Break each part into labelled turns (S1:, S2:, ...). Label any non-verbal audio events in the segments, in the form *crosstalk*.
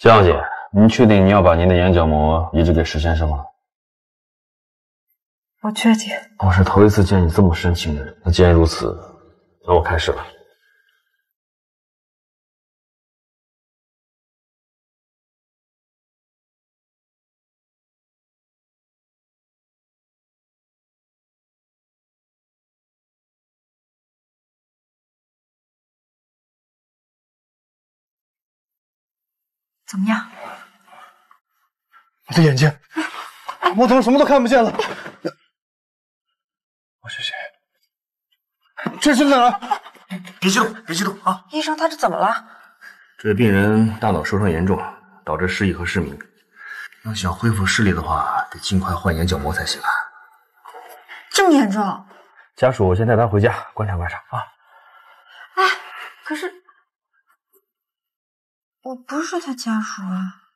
S1: 江小姐，您确定你要把您的眼角膜移植给石先生吗？
S2: 我确定。我是头一次见你这么深情的人。那既然如此，那我开始了。怎么样？我的眼睛，我怎么什么都看
S3: 不见了？我是谁？这是哪儿？别激动，别激动啊！医生，他是怎么了？
S1: 这病人大脑受伤严重，导致失忆和失明。要想恢复视力的话，得尽快换眼角膜才行。啊。
S3: 这么严重？
S1: 家属，我先带他回家观察观察啊！
S2: 哎，可是。我不是他家属啊，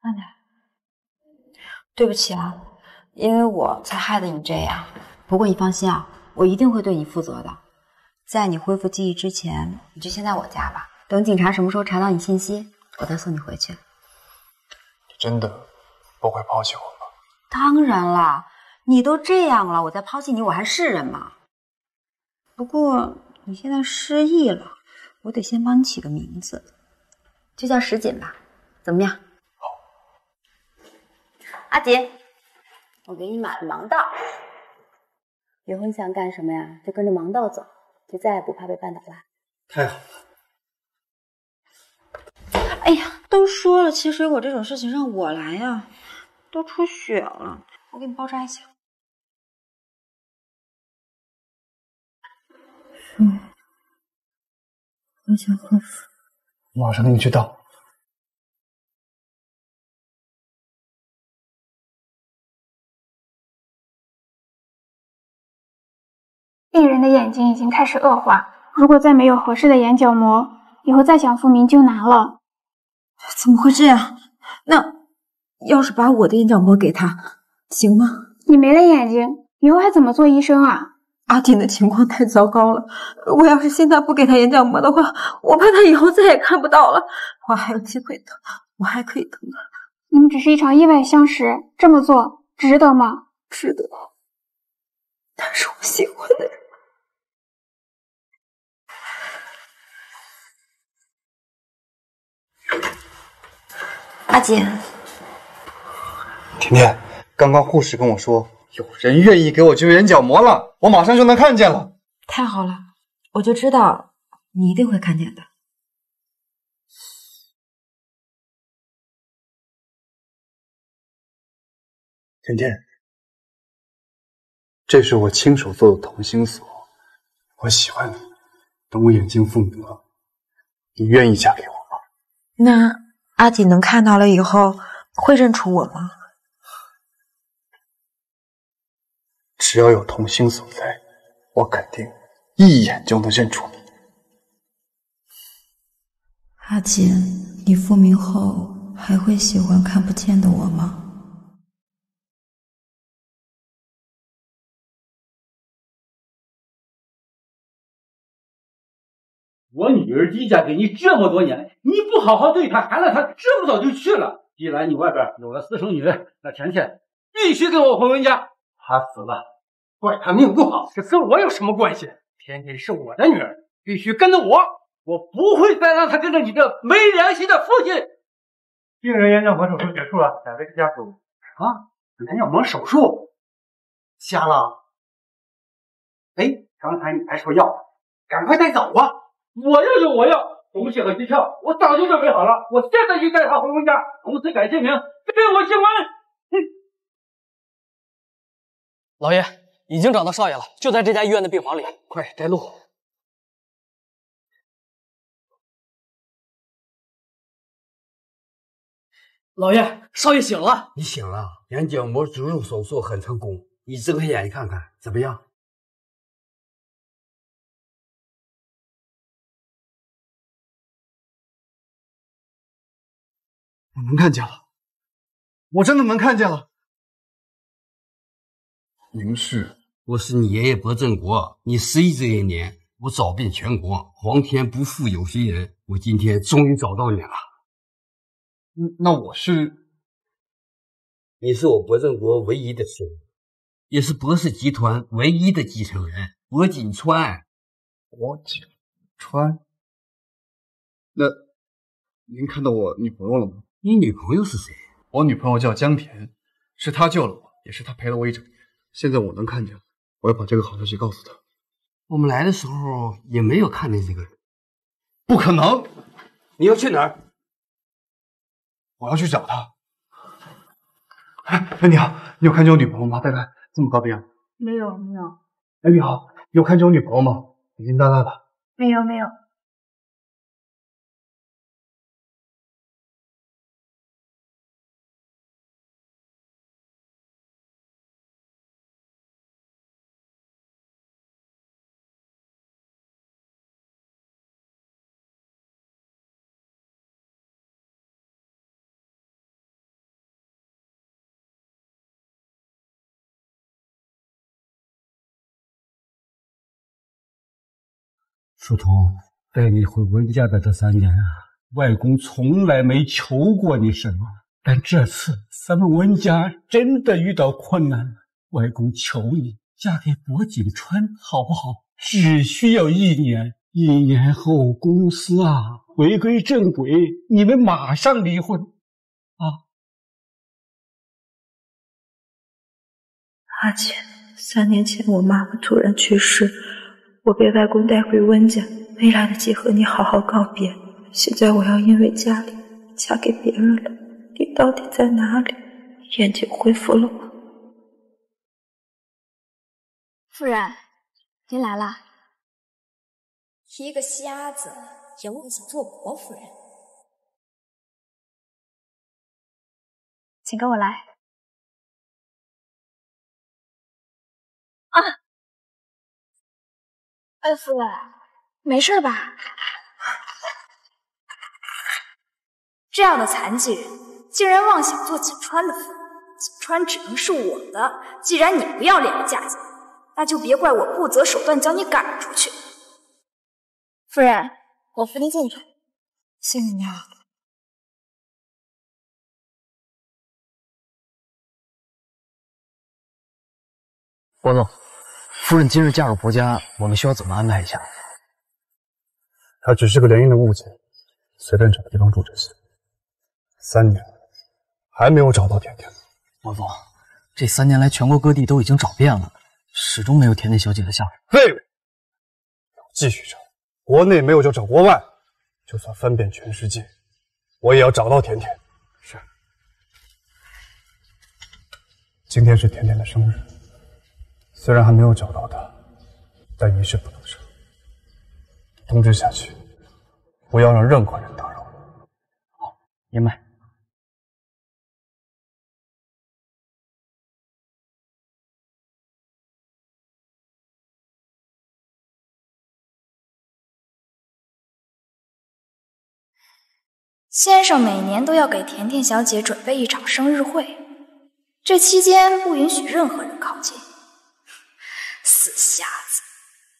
S2: 慢点。对不起啊，因为我才害得你这样。
S3: 不过你放心啊，我一定会对你负责的。在你恢复记忆之前，你就先在我家吧。等警察什么时候查到你信息，我再送你回去。你
S4: 真的不会抛弃我吗？
S3: 当然了，你都这样了，我再抛弃你，我还是人吗？不过。你现在失忆了，我得先帮你起个名字，就叫石锦吧，怎么样？好，阿锦，我给你买了盲道，以后你想干什么呀，就跟着盲道走，就再也不怕被绊倒了。太好了！哎呀，都说了切水果这种事情
S2: 让我来呀，都出血了，我给你包扎一下。嗯，我想喝水。马上给你去倒。病人的眼睛已经开始恶化，如果再没有合适的
S3: 眼角膜，以后再想复明就难了。怎么会这样？那要是把我的眼角膜给他，行吗？你没了眼睛，以后还怎么做医生啊？阿锦的情况太糟糕了，我要是现在不给他眼角膜的话，我怕他以后再也看不到了。我还有机会的，我还可以等他。你们只是一场意外相识，这么做值得吗？
S5: 值得。
S2: 他是我喜欢的人。阿锦。
S4: 甜甜，刚刚护士跟我说。有人愿意给我揪
S2: 眼角膜了，我马上就能看见了。太好了，我就知道你一定会看见的。甜甜，这是我亲手做的同心锁，我喜欢你。等我眼睛复明
S4: 了，你愿意嫁给我吗？
S3: 那阿锦能看到了以后会认出我吗？
S4: 只要有童心所在，我肯定一眼就能认出你。
S2: 阿锦，你复明后还会喜欢看不见的我吗？我女儿低家给你这么多年，你不好好对她，还让她这么早就去了。既然
S6: 你外边有了私生女，那甜甜必须跟我回温家。他死了，怪他命不好，这跟我有什么关系？甜甜是我的女儿，必须跟着我，我不会再让她跟着你这没良心的父亲。病人眼角膜手术
S2: 结束了，准备家属。啊，眼角膜手术，瞎了？哎，刚才你还说要赶快带走啊！我要就我要，东西和机票我早就准备好了，我现在就带他回温家，同时改姓名，跟我姓温。老爷已经找到少爷了，就在这家医院的病房里。快带路！老爷，少爷醒了！你醒了，眼角膜植入手术很成功，你睁开眼睛看看，怎么样？我能看见了，我真的能看见了。您是，
S1: 我是你爷爷博振国。你失忆这些年，我找遍全国，皇天不
S2: 负有心人，我今天终于找到你了。
S1: 嗯，那我是，你是我博振国唯一的孙，
S2: 也是博氏集团唯一的继承人，博锦川。博锦川，
S4: 那您看到我女朋友了吗？你女朋友是谁？我女朋友叫江甜，是她救了我，也是她陪了我一整天。现在我能看见我要把这个好消息告诉他。
S1: 我们来的时候
S4: 也没有看见这个人，不可能。你要去哪儿？我要去找他。哎，你好，你有看见我女朋友吗？大概这么高的样子。
S3: 没有
S2: 没有。哎，你好，有看见我女朋友吗？眼睛大大的。没有没有。书童，带你回温家的这三年啊，外公从来没求过你什么。但
S6: 这次咱们温家真的遇到困难，了，外公求你嫁给薄景川，好不好？只需要一年，一年后公
S2: 司啊回归正轨，你们马上离婚，啊？阿姐，三年前我妈妈突然去世。我被外公带回温家，没来得及和你
S3: 好好告别。现在我要因为家里嫁给别人了，你到底
S2: 在哪里？眼睛恢复了吗？夫人，您来了。一个瞎子也妄想做国夫人，请跟我来。哎，夫人，没事吧？这样的残疾人竟然妄
S3: 想做锦川的夫人，锦川只能是我的。既然你不要脸的架势，
S2: 那就别怪我不择手段将你赶出去。夫人，我扶您进去。谢谢你啊。王总。夫人今日嫁入婆家，我们需要怎么安排一下？她只
S4: 是个联姻的物件，随便找个地方住就行。三年
S1: 还没有找到甜甜，王总，这三年来全国各地都已经找遍了，始终没有甜甜小姐的下落。废物！继续找，
S4: 国内没有就找国外，就算翻遍全世界，我也要找到甜甜。是。今天是甜甜的生日。虽然还没有找到他，但一事不能成。通知下去，
S2: 不要让任何人打扰。好，明白。先生每年都要给甜甜小姐准备一
S3: 场生日会，这期间不允许任何人靠近。
S5: 死瞎子！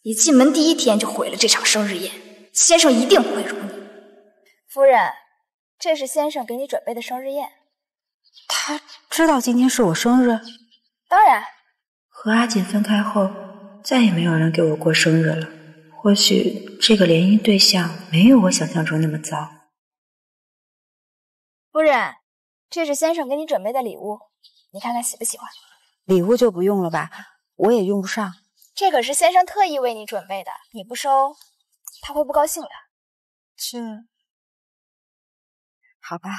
S3: 你进门第一天就毁了这场生日宴，先生一定不会如你。夫人，这是先生给你准备的生日宴。他知道今天是我生日？当然。和阿锦分开后，再也没有人给我过生日了。或许这个联姻对象没有我想象中那么糟。
S2: 夫人，这是先
S3: 生给你准备的礼物，你看看喜不喜欢？礼物就不用了吧。我也用不
S2: 上，这可是先生特意为你准备的，你不收，他会不高兴的。这好吧，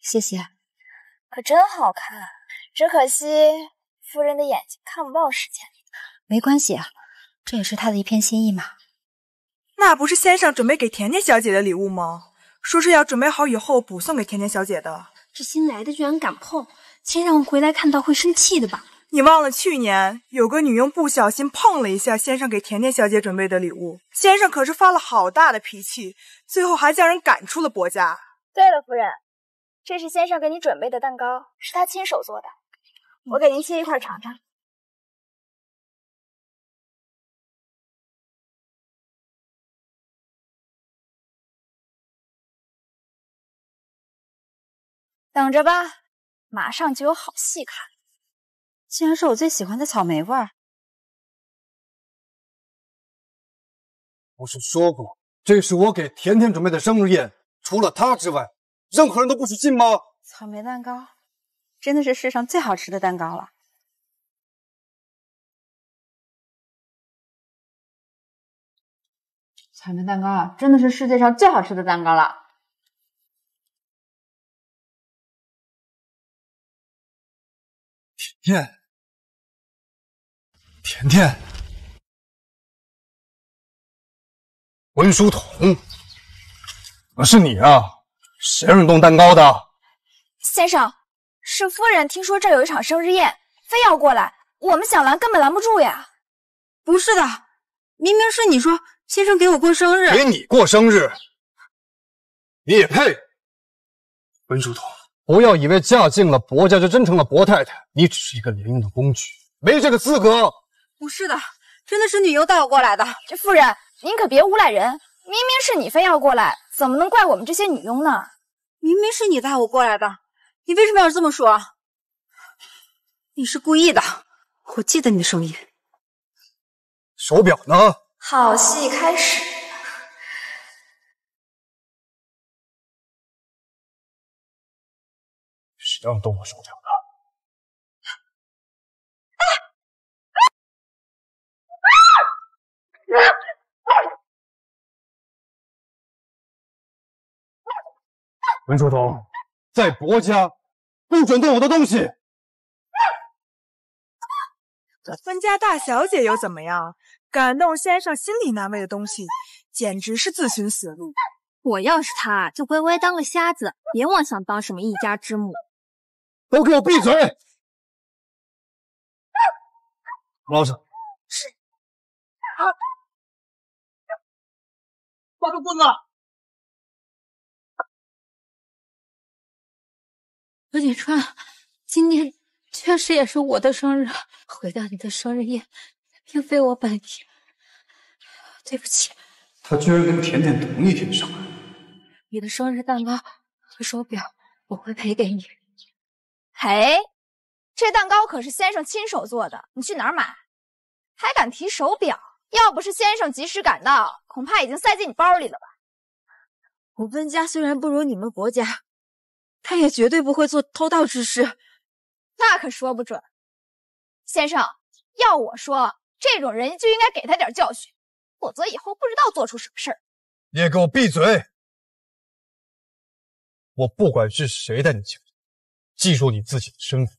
S2: 谢谢。
S3: 可真好看，只可惜夫人的眼睛看不到时间。没关系啊，这也是他的一片心意嘛。那不是先生准备给甜甜小姐的礼物吗？说是要准备好以后补送给甜甜小姐的。这新来的居然敢碰，先生回来看到会生气的吧。你忘了去年有个女佣不小心碰了一下先生给甜甜小姐准备的礼物，
S1: 先生可是发了好大的脾气，最后还将人赶出了薄家。
S3: 对了，夫人，这是先生给你准备的
S2: 蛋糕，是他亲手做的，我给您切一块尝尝。等着吧，马上就有好戏看。竟然是我最喜欢的草莓味儿！不是说过，这是我给甜甜准备的生日宴，除了她之外，任何人都不许进吗？
S3: 草莓蛋糕，
S2: 真的是世上最好吃的蛋糕了。草莓蛋糕，啊，真的是世界上最好吃的蛋糕了。甜甜。甜甜，文书童，么是你啊！谁让你动蛋糕的？
S3: 先生，是夫人听说这儿有一场生日宴，非要过来，我们想拦根本拦不住呀。
S2: 不是的，明明是你说先生给我过生日，给你
S4: 过生日，你也配？文书童，不要以为嫁进了薄家就真成了薄太太，你只是一个连用的工具，没这个资格。
S3: 不是的，真的是女佣带我过来的。夫人，您可别诬赖人，明明是你非要过来，怎么能怪我们这些女佣呢？明明是你带我过来的，你为什么要这么说？你是故意的，我记得你的声音。
S2: 手表呢？好戏开始。谁让你动我手表？文楚同，在伯家不准动我的东西。温家大小
S1: 姐又怎么样？敢动先生心里难为的东西，简直是自寻死
S3: 路。我要是她，就乖乖当个瞎子，别妄想当什么一家之母。
S2: 都给我闭嘴！老者，是。拿个棍子。罗景川，今天确实也是我的生日，毁掉你的生日宴，
S3: 并非我本意，对不起。
S4: 他居然跟甜甜同一
S3: 天生。日，你的生日蛋糕和手表，我会赔给你。嘿，这蛋糕可是先生亲手做的，你去哪儿买？还敢提手表？要不是先生及时赶到，恐怕已经塞进你包里了吧。我温家虽然不如你们国家。他也绝对不会做偷盗之事，那可说不准。先生，要我说，
S2: 这种人就应该给他点教训，否则以后不知道做出什么事儿。你给我闭嘴！我不管是谁带你进来，记住你自己的身份，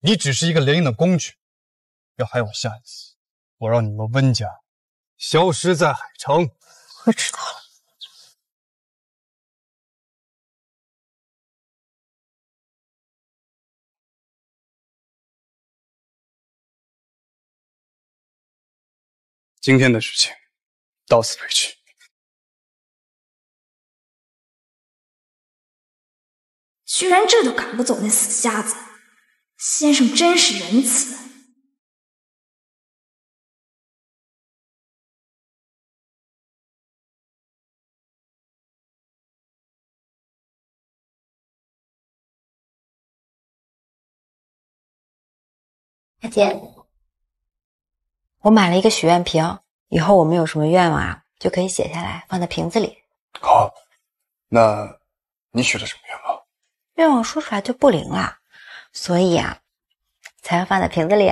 S2: 你只是一个联姻的工具。要害我下一次，我让你们温家消失在海城。我知道了。今天的事情到此为止。居然这都赶不走那死瞎子，先生真是仁慈。再见。我买了一个许愿瓶，以后我们有什么愿望啊，就可以写下来放在瓶子里。
S4: 好，那你许了什么愿望？
S3: 愿望说出来就不灵
S2: 了，所以啊，才要放在瓶子里。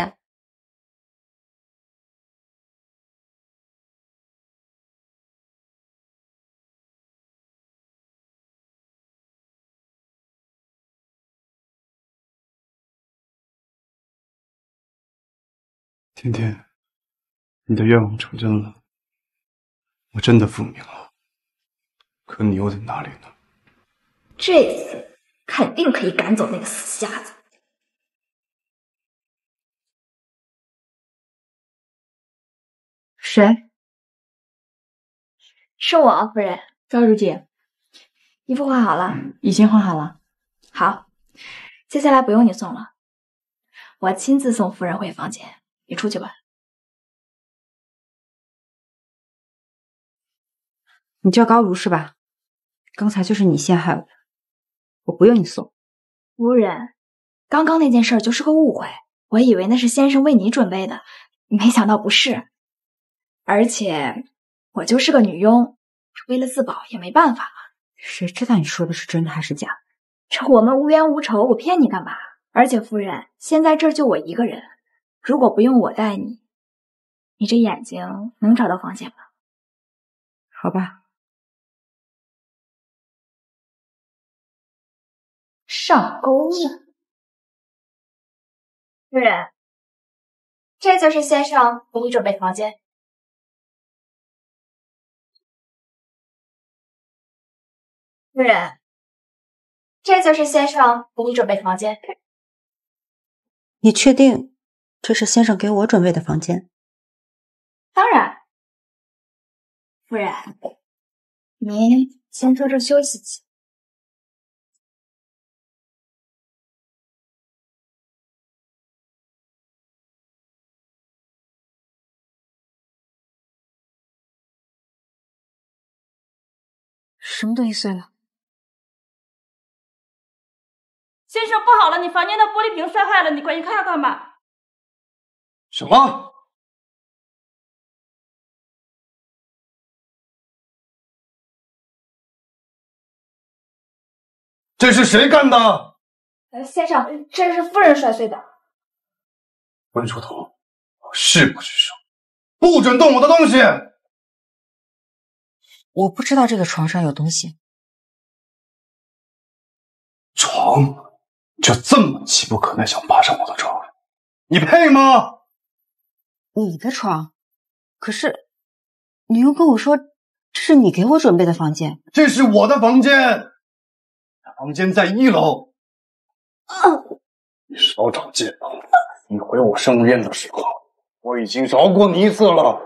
S2: 天天。你的愿望成真了，我真的复明了。可你又在哪里呢？这次肯定可以赶走那个死瞎子。谁？是我夫人赵书记，衣服换好了？已经换好了。好，接下来不用你送了，我亲自送夫人回房间。你出去吧。你叫高如是吧？刚才就是你陷害我的，我不用你送。夫人，
S3: 刚刚那件事就是个误会，我以为那是先生为你准备的，没想到不是。而且我就是个女佣，为了自保也没办法了。谁知道你说的是真的还是假？这我们无冤无仇，我骗
S2: 你干嘛？而且夫人，现在这就我一个人，如果不用我带你，你这眼睛能找到房间吗？好吧。上钩了，夫人。这就是先生给你准备的房间。夫人，这就是先生给你准备的房间。你确定这是先生给我准备的房间？当然，夫人，您先在这休息去。什么东西碎了，先生？不好了，你房间的玻璃瓶摔坏了，你快去看看吧。什么？这是谁干的？哎，先生，这是夫人摔碎的。温楚彤，是不是说不准动我的东西？我不知道这个床上有东西，床就这么急不可耐想爬上我的床，你配吗？你
S3: 的床，可是你又跟我说这是你给我准备的房间，
S2: 这是我的房间，房间在一楼。
S4: 你少长劲！你回我圣宴的时候，我已经饶
S6: 过你一次了。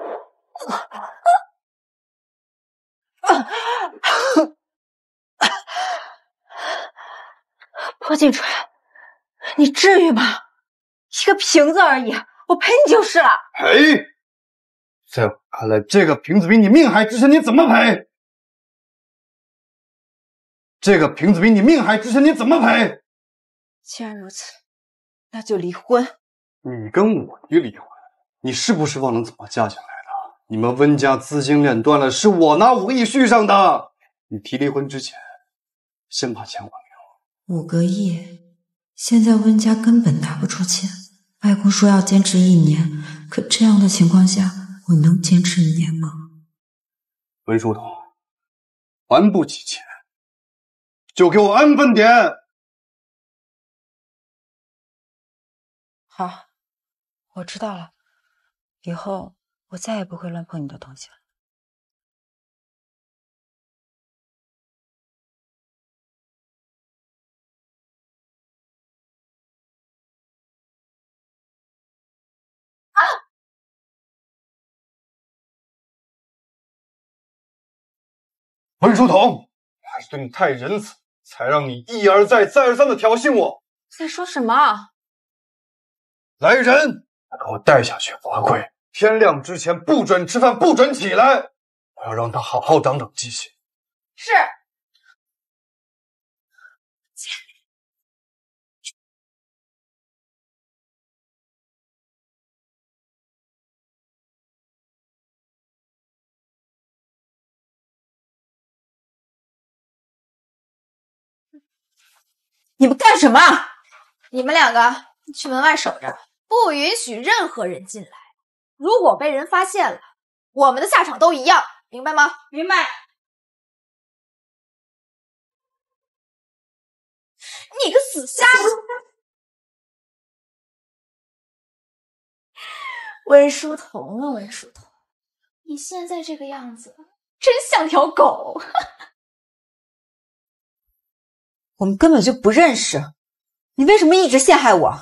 S2: 高景川，
S3: 你至于吗？一个瓶子而已，我赔你就是了。
S5: 赔？
S2: 在我看来，这个瓶子比你命还值钱，你怎么赔？这个瓶子比你命还值钱，你怎么赔？既然如此，那就离婚。你跟我一离婚，你是不
S4: 是忘了怎么嫁进来的？你们温家资金链断了，是我拿五亿续上的。你提离婚之前，先把钱还
S3: 五个亿，现在温家根本拿不出钱。外公说要坚持一年，可这样的
S2: 情况下，我能坚持一年吗？温书童，还不起钱，就给我安分点。好，我知道了，以后我再也不会乱碰你的东西了。温书童，我是对你太仁慈，才让你一而再、再而三的挑衅我。
S3: 在说什么？
S4: 来人，给我带下去罚跪。
S2: 天亮之前不准吃饭，不准起来。我要让他好好长长记性。是。你们干什么？你们两个去门外守着，不允许任何人进来。如果被人发现了，我们的下场都一样，明白吗？明白。你个死瞎子！*laughs* 温书童啊，温书童，你现在这个样子，真像条狗。*laughs* 我们根本就不认识，你
S3: 为什么一直陷害我？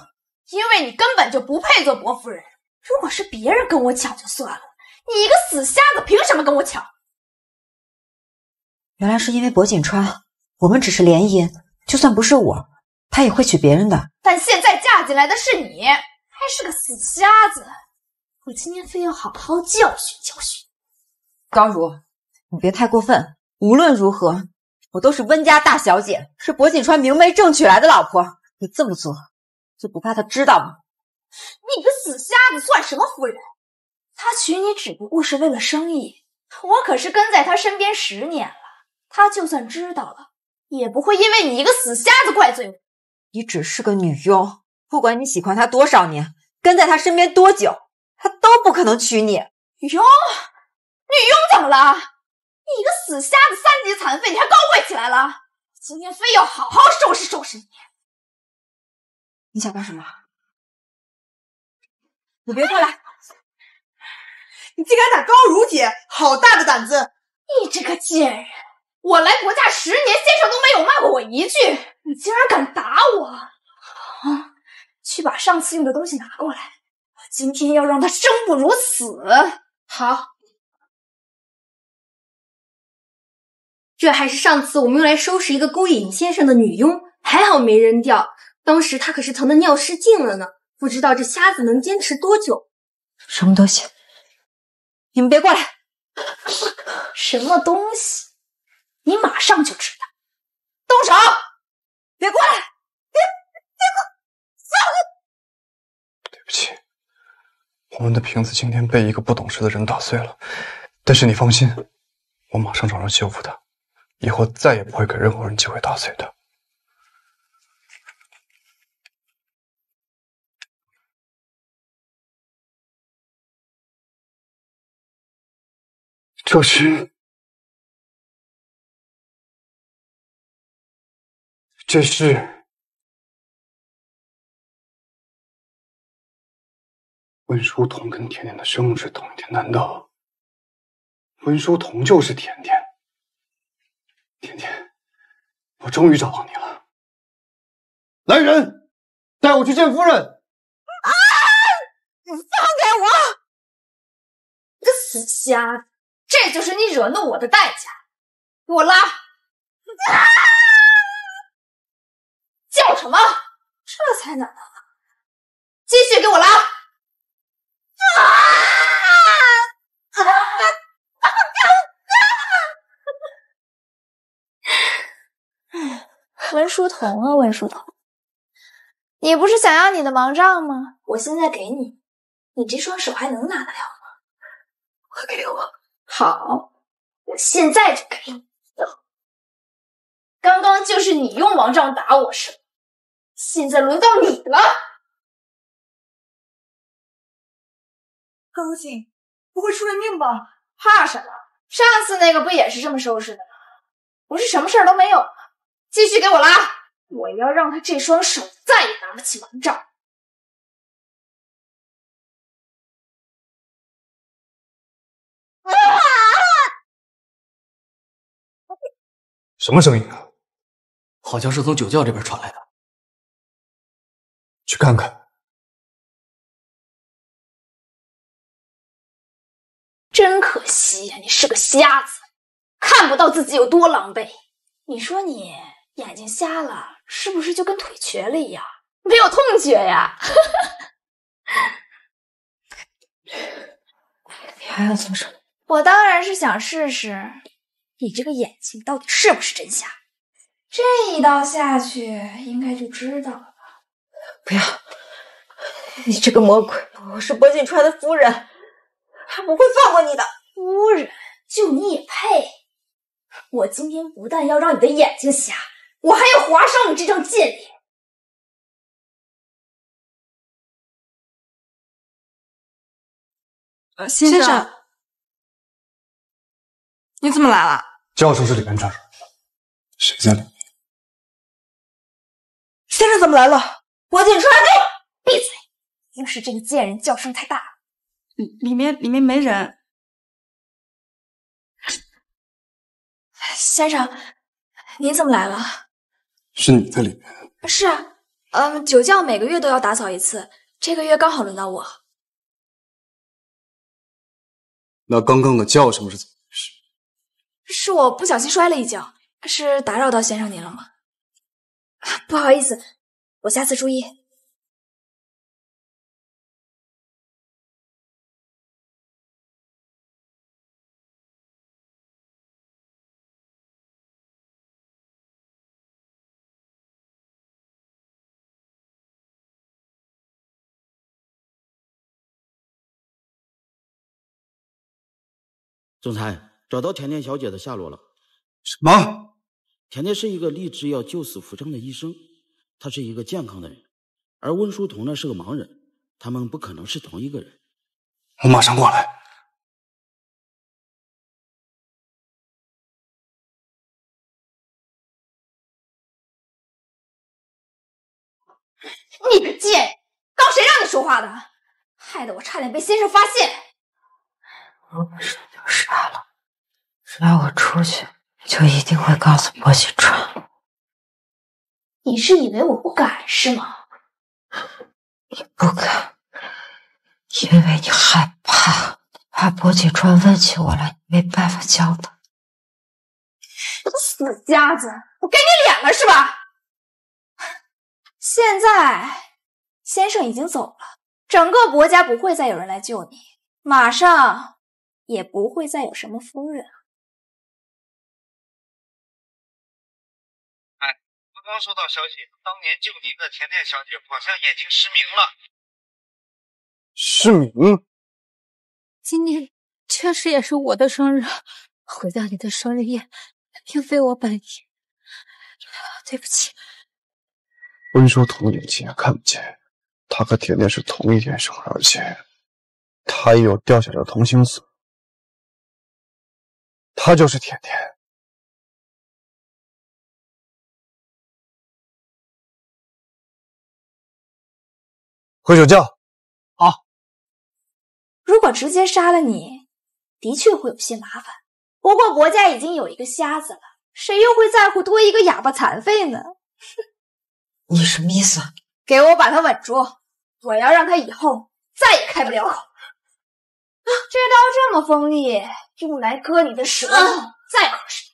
S2: 因为你根本就不配做伯夫人。如果是别人跟我抢就算了，你一个死瞎子凭什么跟我抢？
S3: 原来是因为薄锦川，我们只是联姻，就算不是我，他也会娶别人的。但现在嫁进来的是你，还是个死瞎子，我今天非要好好教训教训。高如，你别太过分，无论如何。我都是温家大小姐，是薄锦川明媒正娶来的老婆。你这么做就不怕他知道吗？你个死瞎子，算什么夫人？他娶你只不过是为了生意。我可是跟在他身边十年了，他就算知道了，也不会因为你一个死瞎子怪罪我。你只是个女佣，不管你喜欢他多少年，跟在他身边多久，他都不可能娶你。女佣，女佣怎么了？你一个死瞎子，三级
S2: 残废，你还高贵起来了？今天非要好好收拾收拾你！你想干什么？你别过来！你竟敢打高如姐，好大的胆子！你这个贱人，
S3: 我来国家十年，先生都没有骂过我一句，你竟然敢打我！
S2: 啊！去把上次用的东西拿过来，我今天要让他生不如死！好。这还是上次我们用来收拾一个勾引先生的女佣，还好没扔掉。当
S3: 时她可是疼得尿失禁了呢。不知道这瞎子能坚持多久？什么东西？你们别过来！什么东西？
S2: 你马上就知道。动手！别过来！别别过！
S5: 放！对不起，我们的瓶子今天
S4: 被一个不懂事的人打碎了。但是你放心，我马上找人修复它。
S2: 以后再也不会给任何人机会打碎的。这是，这是。温书桐跟甜甜的生日是同一天，难道温书桐就是甜甜？甜甜，我终于找到你了。来人，带我去见夫人。啊！你放开我！你个死瞎子，这就是你惹怒我的代价。给我拉！啊！叫什么？这才哪到哪？继续给我拉！啊！文书童啊，文书童，
S3: 你不是想要你的盲杖吗？我现在给你，你这双手还能拿得了吗？
S5: 快给我！好，
S2: 我现在就给你。刚刚就是你用盲杖打我，是？现在轮到你了。高如不会出人命吧？怕什么？上次那个不也是这么收拾的吗？不是什么事儿都没有吗？继续给我拉！我要让他这双手再也拿不起王杖。什么声音啊？好像是从酒窖这边传来的。去看看。真可惜呀，你是个瞎子，看不到自己有多
S3: 狼狈。你说你？眼睛瞎了，是不是就跟腿瘸了一样？没有痛觉呀！*laughs* 你还要做什么？我当然是想试试，你这个眼睛到底是不是真瞎？这一刀下去，应该就知道了吧？不要！你这个魔鬼！我是薄靳川的夫人，他不会放过你的。夫人，就你也配？我今
S2: 天不但要让你的眼睛瞎。我还要划伤你这张贱脸！先生，你怎么来了？教授是里面传出谁在里面？先生怎么来了？我锦川，你闭嘴！一定是这个贱人叫声太大了。里里面里面没人。先生，您怎么来了？是你在里面？是啊，嗯，
S3: 酒窖每个月都要打扫一次，这个月刚好轮到我。
S4: 那刚刚的叫声是怎么回事？
S3: 是我不小心摔了一
S2: 跤，是打扰到先生您了吗？不好意思，我下次注意。总裁找到甜甜小姐的下落了。什么？甜甜是一个立志要救死扶伤的医生，她是一个健康的人，而温书童呢是个盲人，他们不可能是同一个人。我马上过来。你个贱！刚谁让你说话的？害得我差点被先生发现。
S3: 我马上就杀了。
S5: 只要我出去，就一定会告诉薄启川。
S3: 你是以为我不敢是吗？你
S2: 不敢，因为你害怕，怕薄启川问起我来，你没办法教他。
S5: 你
S3: 死瞎子，我给你脸了是吧？现在，先生已经走了，整个薄家不会再有人来救你。马
S2: 上。也不会再有什么夫人了。哎，刚刚收到消息，当年救您的甜甜小姐好像眼睛失明了。失明？今天确实也是我的生日，回到你的生日宴，并
S3: 非我本意，对不起。
S2: 温书彤眼睛也看不见，他和甜甜是同一天生，而且他也有掉下来的同心锁。他就是甜甜，回酒窖。好。如果直接杀了你，的确会有些麻烦。不过国家已经有一个瞎子了，
S3: 谁又会在乎多一个哑巴残废呢？你什么意思？给我把他稳住，我要让他以后再也开不了口。
S2: 这刀这么锋利，用来割你的舌，再合适。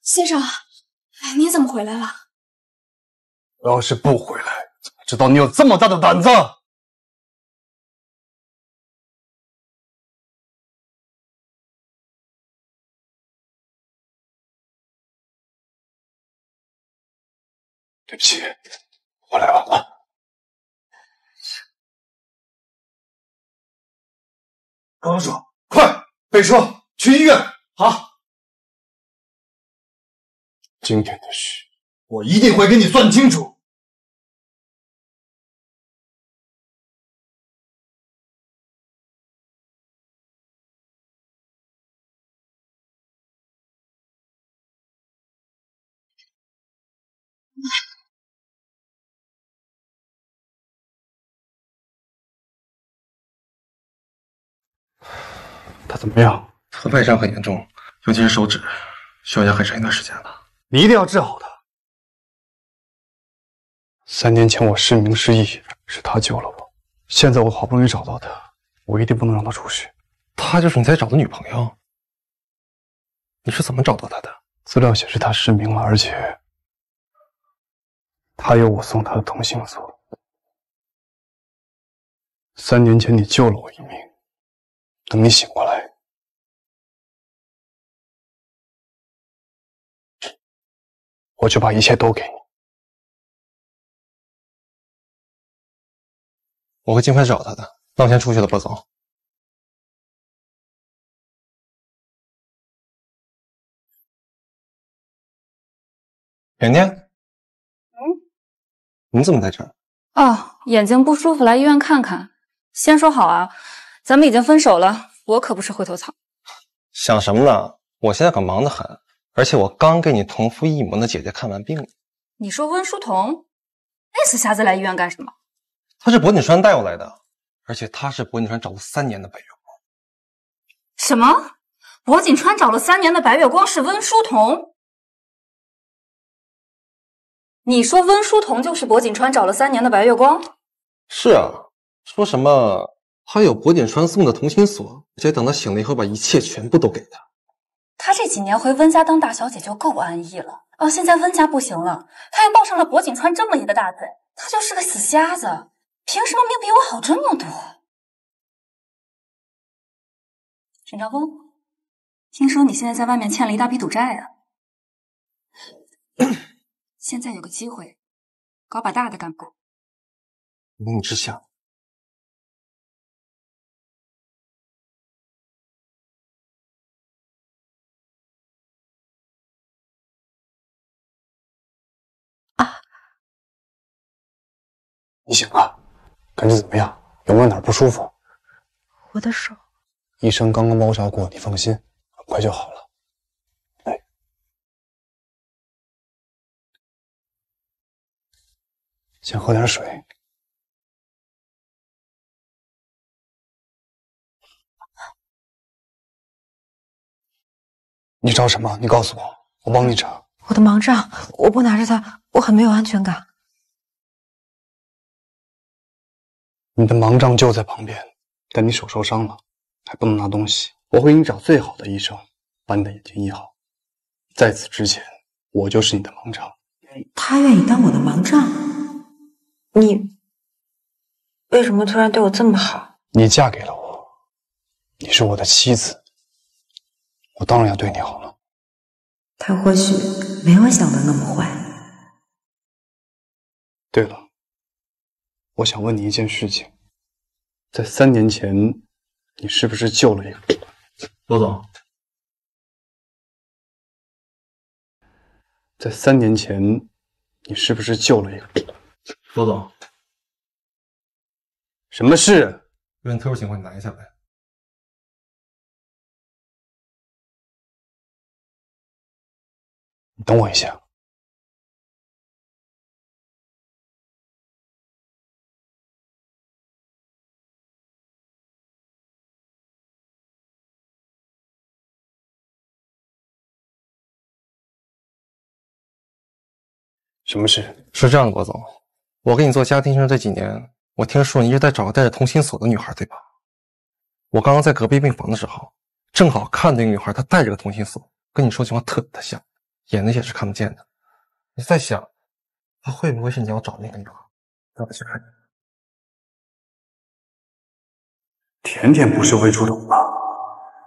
S2: 先生，你怎么回来了？我要是不回来。知道你有这么大的胆子，对不起，我来晚了。高叔，快备车，去医院。好，今天的事我一定会跟你算清楚。他怎么样？他外伤很严重，尤其是手指，需要养很长一段时间了。你
S4: 一定要治好他。三年前我失明失忆，是他救了我。现在我好不容易找到他，我一定不能让他出去。他就是你在找的女朋友。你是怎么找到他的？资料显示他失明了，
S2: 而且他有我送他的同性锁。三年前你救了我一命。等你醒过来，我就把一切都给你。我会尽快找他的。那我先出去了，不总。甜甜。嗯。你怎么在这儿？哦，眼
S3: 睛不舒服，来医院看看。先说好啊。咱们已经分手了，我可不是回头草。
S4: 想什么呢？我现在可忙得很，而且我刚给你同父异母的姐姐看完病了。
S3: 你说温书桐那死瞎子来医院干什么？
S4: 他是柏锦川带我来的，而且他是柏锦川找了三年的白月光。
S2: 什么？柏锦川找了三年的白月光是温书桐？你说温书桐就是柏锦川找了三年的白月光？
S4: 是啊，说什么？还有薄景川送的同心锁，而且等他醒了以后，把一切全部都给他。
S3: 他这几年回温家当大小姐就够安逸了，哦，
S2: 现在温家不行了，他又抱上了薄景川这么一个大腿，他就是个死瞎子，凭什么命比我好这么多？沈朝风，听说你现在在外面欠了一大笔赌债啊，*coughs* 现在有个机会，搞把大的干不？一怒之下。你醒了，感觉怎么样？有没有哪不舒服？我的手，医生刚刚包扎过，你放心，很快就好了。来，先喝点水。你找什么？你告诉我，我帮你查。我的盲杖，我不拿着它，我很没有安全感。
S4: 你的盲杖就在旁边，但你手受伤了，还不能拿东西。我会给你找最好的医生，把你的眼睛医好。在此之前，我就是你的盲杖。
S3: 他愿意当我的盲杖？你为什么突然对我这么好？
S4: 你嫁给了我，你是我的妻子，
S5: 我当然要对你好了。
S2: 他或许没有想的那么坏。
S5: 对了。我想
S4: 问你一件事情，在三年前，你是不是救了一个？
S2: 罗总，在三年前，你是不是救了一个？罗总，什么事？有点特殊情况，你拿一下呗。你等我一下。什么事？是这样的，郭总，我给你做家庭医生这几年，
S4: 我听说你一直在找个带着同心锁的女孩，对吧？我刚刚在隔壁病房的时候，正好看那个女孩，她带着个同心锁，跟你说的情况特别的像，眼睛也是看不见的。
S2: 你在想，她会不会是你要找的那个女孩？那我去看你。甜甜不是未出洞吗？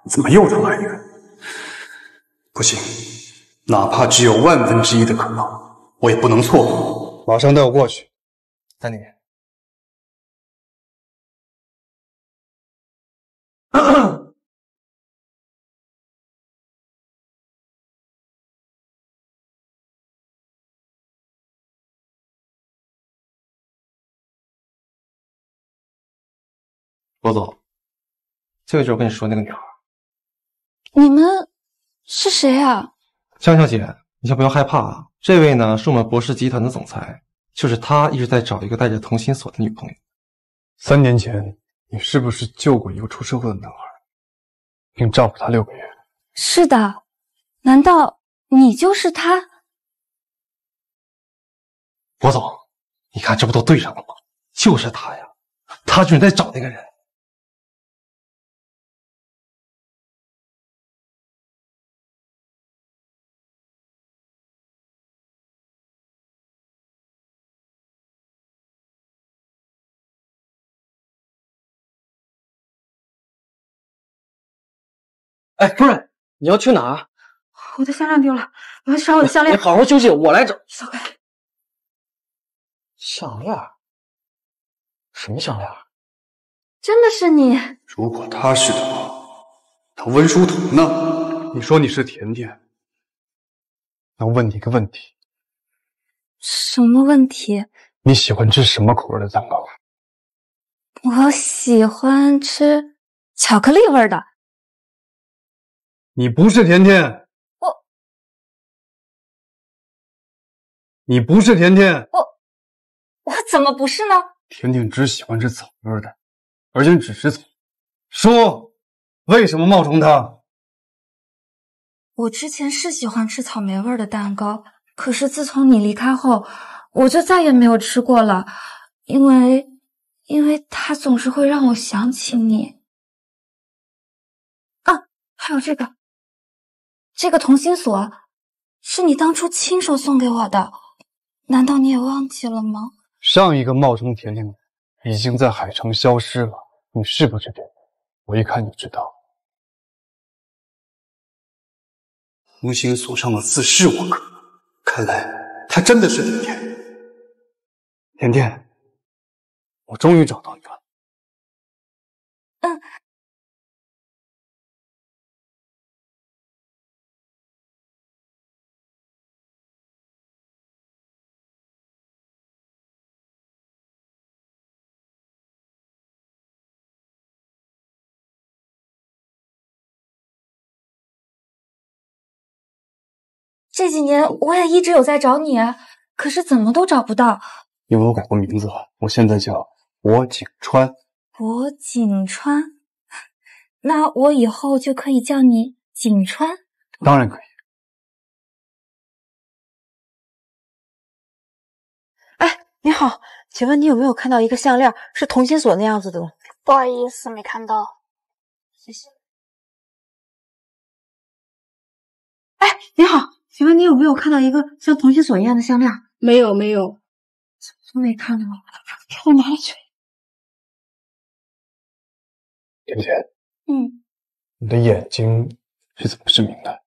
S2: 怎么又找来一个？不行，哪怕只有万分之一的可能。我也不能错过，马上带我过去，丹妮。*clears throat* 罗总，这就是我跟你说那个女孩。你们是谁啊？
S4: 江小姐，你先不要害怕啊。这位呢，是我们博士集团的总裁，就是他一直在找一个带着同心锁的女朋友。三年前，你是不是救过一个出车祸的男孩，并照顾他六个月？
S3: 是的，难道你就是他？
S2: 博总，你看这不都对上了吗？就是他呀，他就是在找那个人。哎，夫人，你要去哪儿？我的项链丢了，我要去找我的项链。你好好休息，我来找。走开。项链？什么项链？
S3: 真的是你？
S2: 如果他是的话，
S4: 那温书桐呢？你说你是甜甜，那问你一个问题。
S3: 什么问题？
S4: 你喜欢吃什么口味的蛋糕？
S2: 我喜欢吃巧克力味的。你不是甜甜，我。你不是甜甜，我。我怎么不是呢？甜甜只喜欢吃草莓的，而且只吃草说，为什么冒充
S6: 她？
S3: 我之前是喜欢吃草莓味的蛋糕，可是自从你离开后，我就再也没有吃过了，因为，
S2: 因为它总是会让我想起你。啊，还有这个。这个同心锁是你当初亲手
S3: 送给我的，难道你也忘记了吗？
S4: 上一个冒充甜甜的人已经在海城消失了，你是不知名，我一看就知道。
S2: 同心锁上的字是我刻的，看来他真的是甜甜。甜甜，我终于找到你。这几年我也一直有在找你，可是怎么都找不到。因为我改过名字，我现在叫
S4: 我景川。
S3: 我景川，那我以后就
S2: 可以叫你景川。当然可以。哎，你好，请问你有没有看到一个项链，是同心锁那样子的？不好意思，没看到。谢谢。哎，你好。请问你有没有看到一个像同心锁一样的项链？没有，没有，怎么没看到？给我里去。对不嗯。你的眼睛是怎么失明的？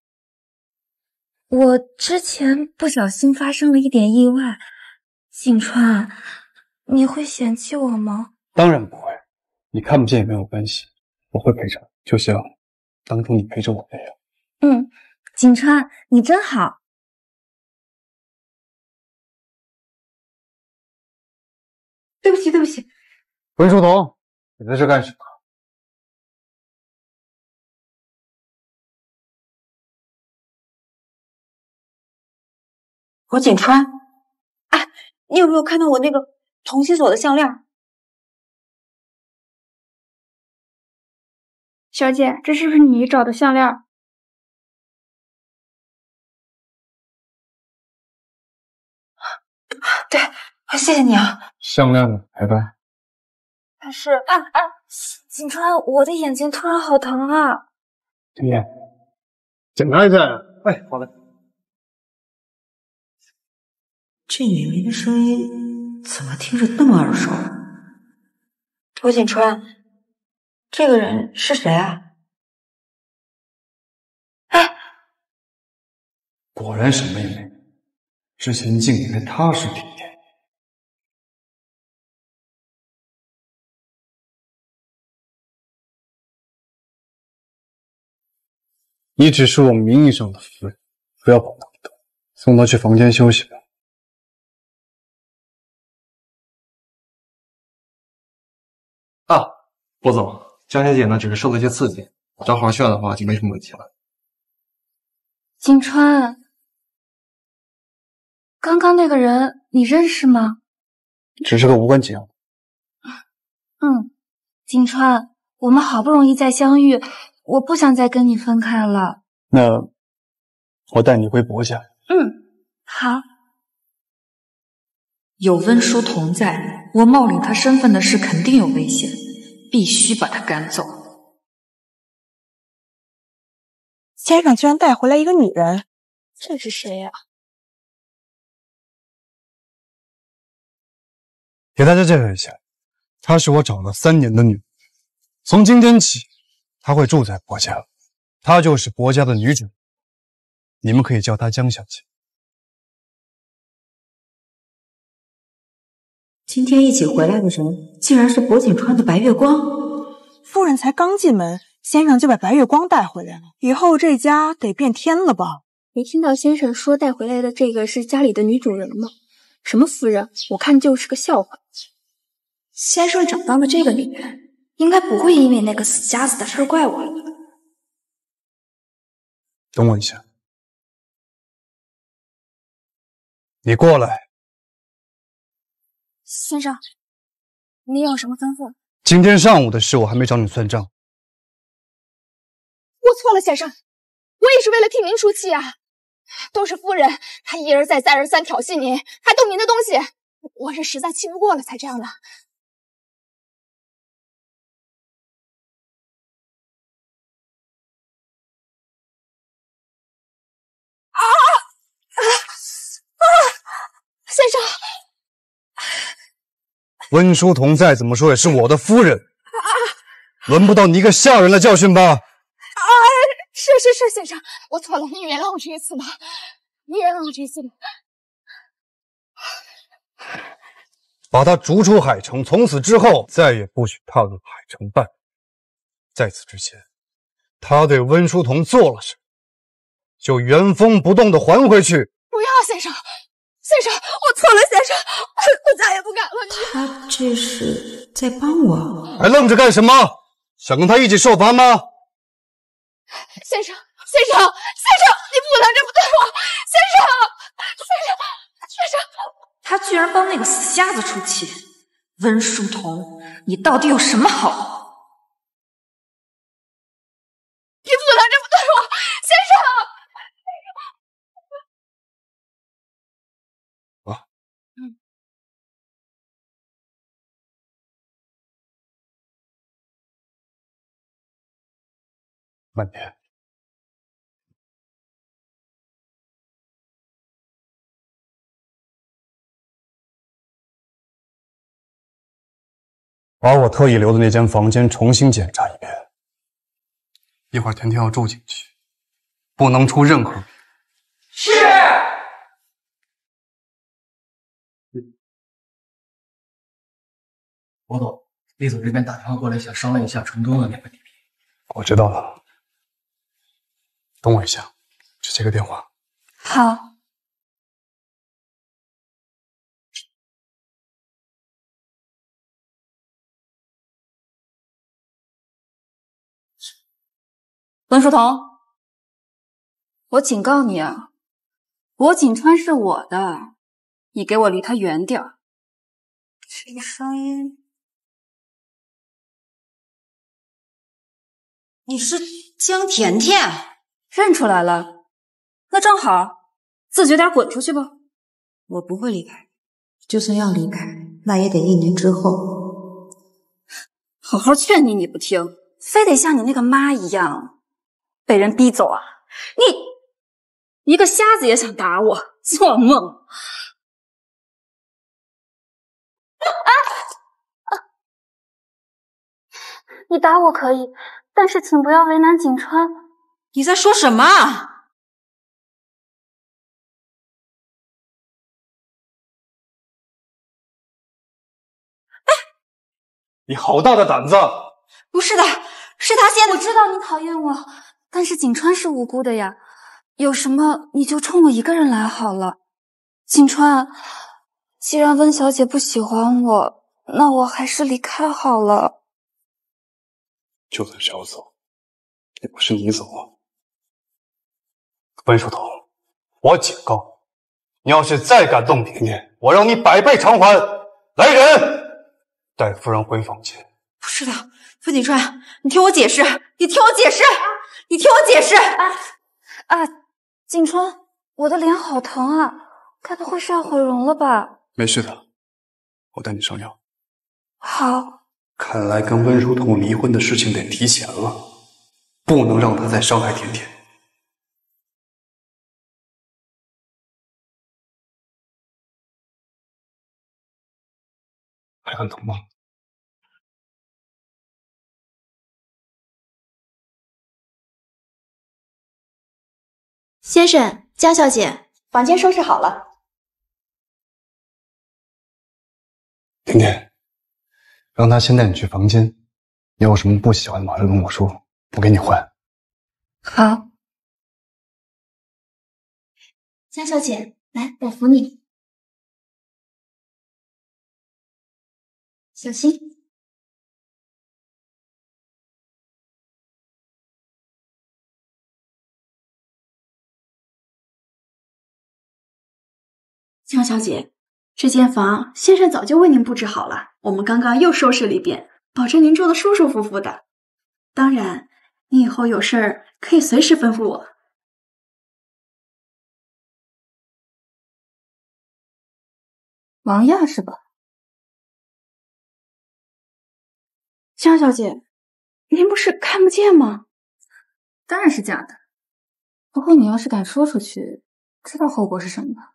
S2: 我之前不小
S3: 心发生了一点意外。景川，你会嫌弃我
S2: 吗？
S4: 当然不会，你看不见也没有关系，我会陪着就像
S2: 当初你陪着我那样。嗯。景川，你真好。对不起，对不起。文书桐，你在这干什么？我景川，哎，你有没有看到我那个同心锁的项链？小姐，这是不是你找的项链？谢谢你啊！项链呢？拜拜。但是，啊啊，锦川，我的眼睛突然好疼啊！天夜，检查一下。喂，好的。这女人的声音怎么听着那么耳熟？罗锦川，这个人是谁啊？哎，果然是妹妹，之前竟以为他是天夜。你只是我名义上的夫人，不要管那么多，送她去房间休息吧。啊，薄总，江小姐呢？只是受了些刺激，找要好好的话，就没什么问题了。景川，刚刚那个人你认识吗？只是个无关紧要的。
S3: 嗯，景川，我们好不容易再相遇。我不想再跟你分开了。
S4: 那我带你回伯家。
S3: 嗯，好。
S2: 有温书同在，我冒领他身份的事肯定有危险，必须把他赶走。先生居然带回来一个女人，这是谁呀？给大家介绍一下，她是我找了三年的女人。从今天起。他会住在柏家，她就是柏家的女主你们可以叫她江小姐。今天一起回来的人，竟然是薄景川的白月光夫人，才刚进门，先生就把白月光带
S5: 回来了，
S3: 以后这家得变天了吧？没听到先生说带回来的这个是家里的女主人吗？什么夫人？我看就是个笑话。先
S2: 生找到了这个女人。应该不会因为那个死家子的事怪我吧？等我一下，你过来。先生，您有什么吩咐？今天上午的事我还没找你算账。我错了，先生，我也是为了替您出气啊！都是夫人，她一而再、再而三挑衅您，还动您的东西，我是实在气不过了才这样的。啊啊啊！先生，温书桐再怎
S4: 么说也是我的夫人，轮不到你一个下人来教训吧？啊，
S3: 是是是，先生，我错了，你原谅我这一次吧，你原谅我这一次吧。
S4: 把他逐出海城，从此之后再也不许踏入海城半步。在此之前，他对温书桐做了什么？就原封不动的还回去。
S2: 不要，先生，先生，我错了，先生，我我再也不敢了。他这是
S6: 在帮我，还愣着干什么？想跟他一起受罚吗？
S5: 先生，先生，先生，你不能这么对我，先生，先生，先生，
S2: 他居然帮那个死瞎子出气，温书童，你到底有什么好？慢点，把我特意留的那间房间重新检查一遍。一会儿甜甜要住进去，不能出任何是。郭总，李总这边打电话过来，想商量一下城东的那块地皮。我知道了。等我一下，去接个电话。好。温书桐，我警告你啊，薄景川是我的，你给我离他远点。这个声音，你是江甜甜。认出来了，那正好，自觉点滚出去吧。
S3: 我不会离开，就算要离开，那也得一年之后。好好劝你，你不听，非得像你那个妈一样
S2: 被人逼走啊！你一个瞎子也想打我，做梦！啊啊！你打我可以，但是请不要为难景川。你在说什么？哎！你好大的胆子！不是的，是他先……我知道你讨厌我，
S3: 但是景川是无辜的呀。有什么你就冲我一个人来好了。景川，既然温小姐不喜欢我，那我还是离
S2: 开好了。就算要走，也不是你走啊！温书童，我警告你，你要
S4: 是再敢动甜甜，我让你百倍偿还！来人，带夫人回房间。不是
S3: 的，傅景川，你听我解释，你听我解释，你听我解释。啊，景川，我的脸好疼啊，该不会是要毁容了吧？
S4: 没事的，我带你上药。
S3: 好，
S2: 看来跟温书童离婚的事情得提前了，不能让他再伤害甜甜。疼吗，先生？江小姐，房间收拾好了。甜甜，让他先带你去房间，你有什么不喜欢的，马上跟我说，我给你换。好。江小姐，来，我扶你。小心，江小姐，这间房先生早就为您布置好了。我们刚刚又收拾了一遍，保证您住的舒舒服服的。当然，你以后有事儿可以随时吩咐我。王亚是吧？江小姐，您不是看不见吗？当然是假的。不过你要是敢说出去，知道后果是什么吗？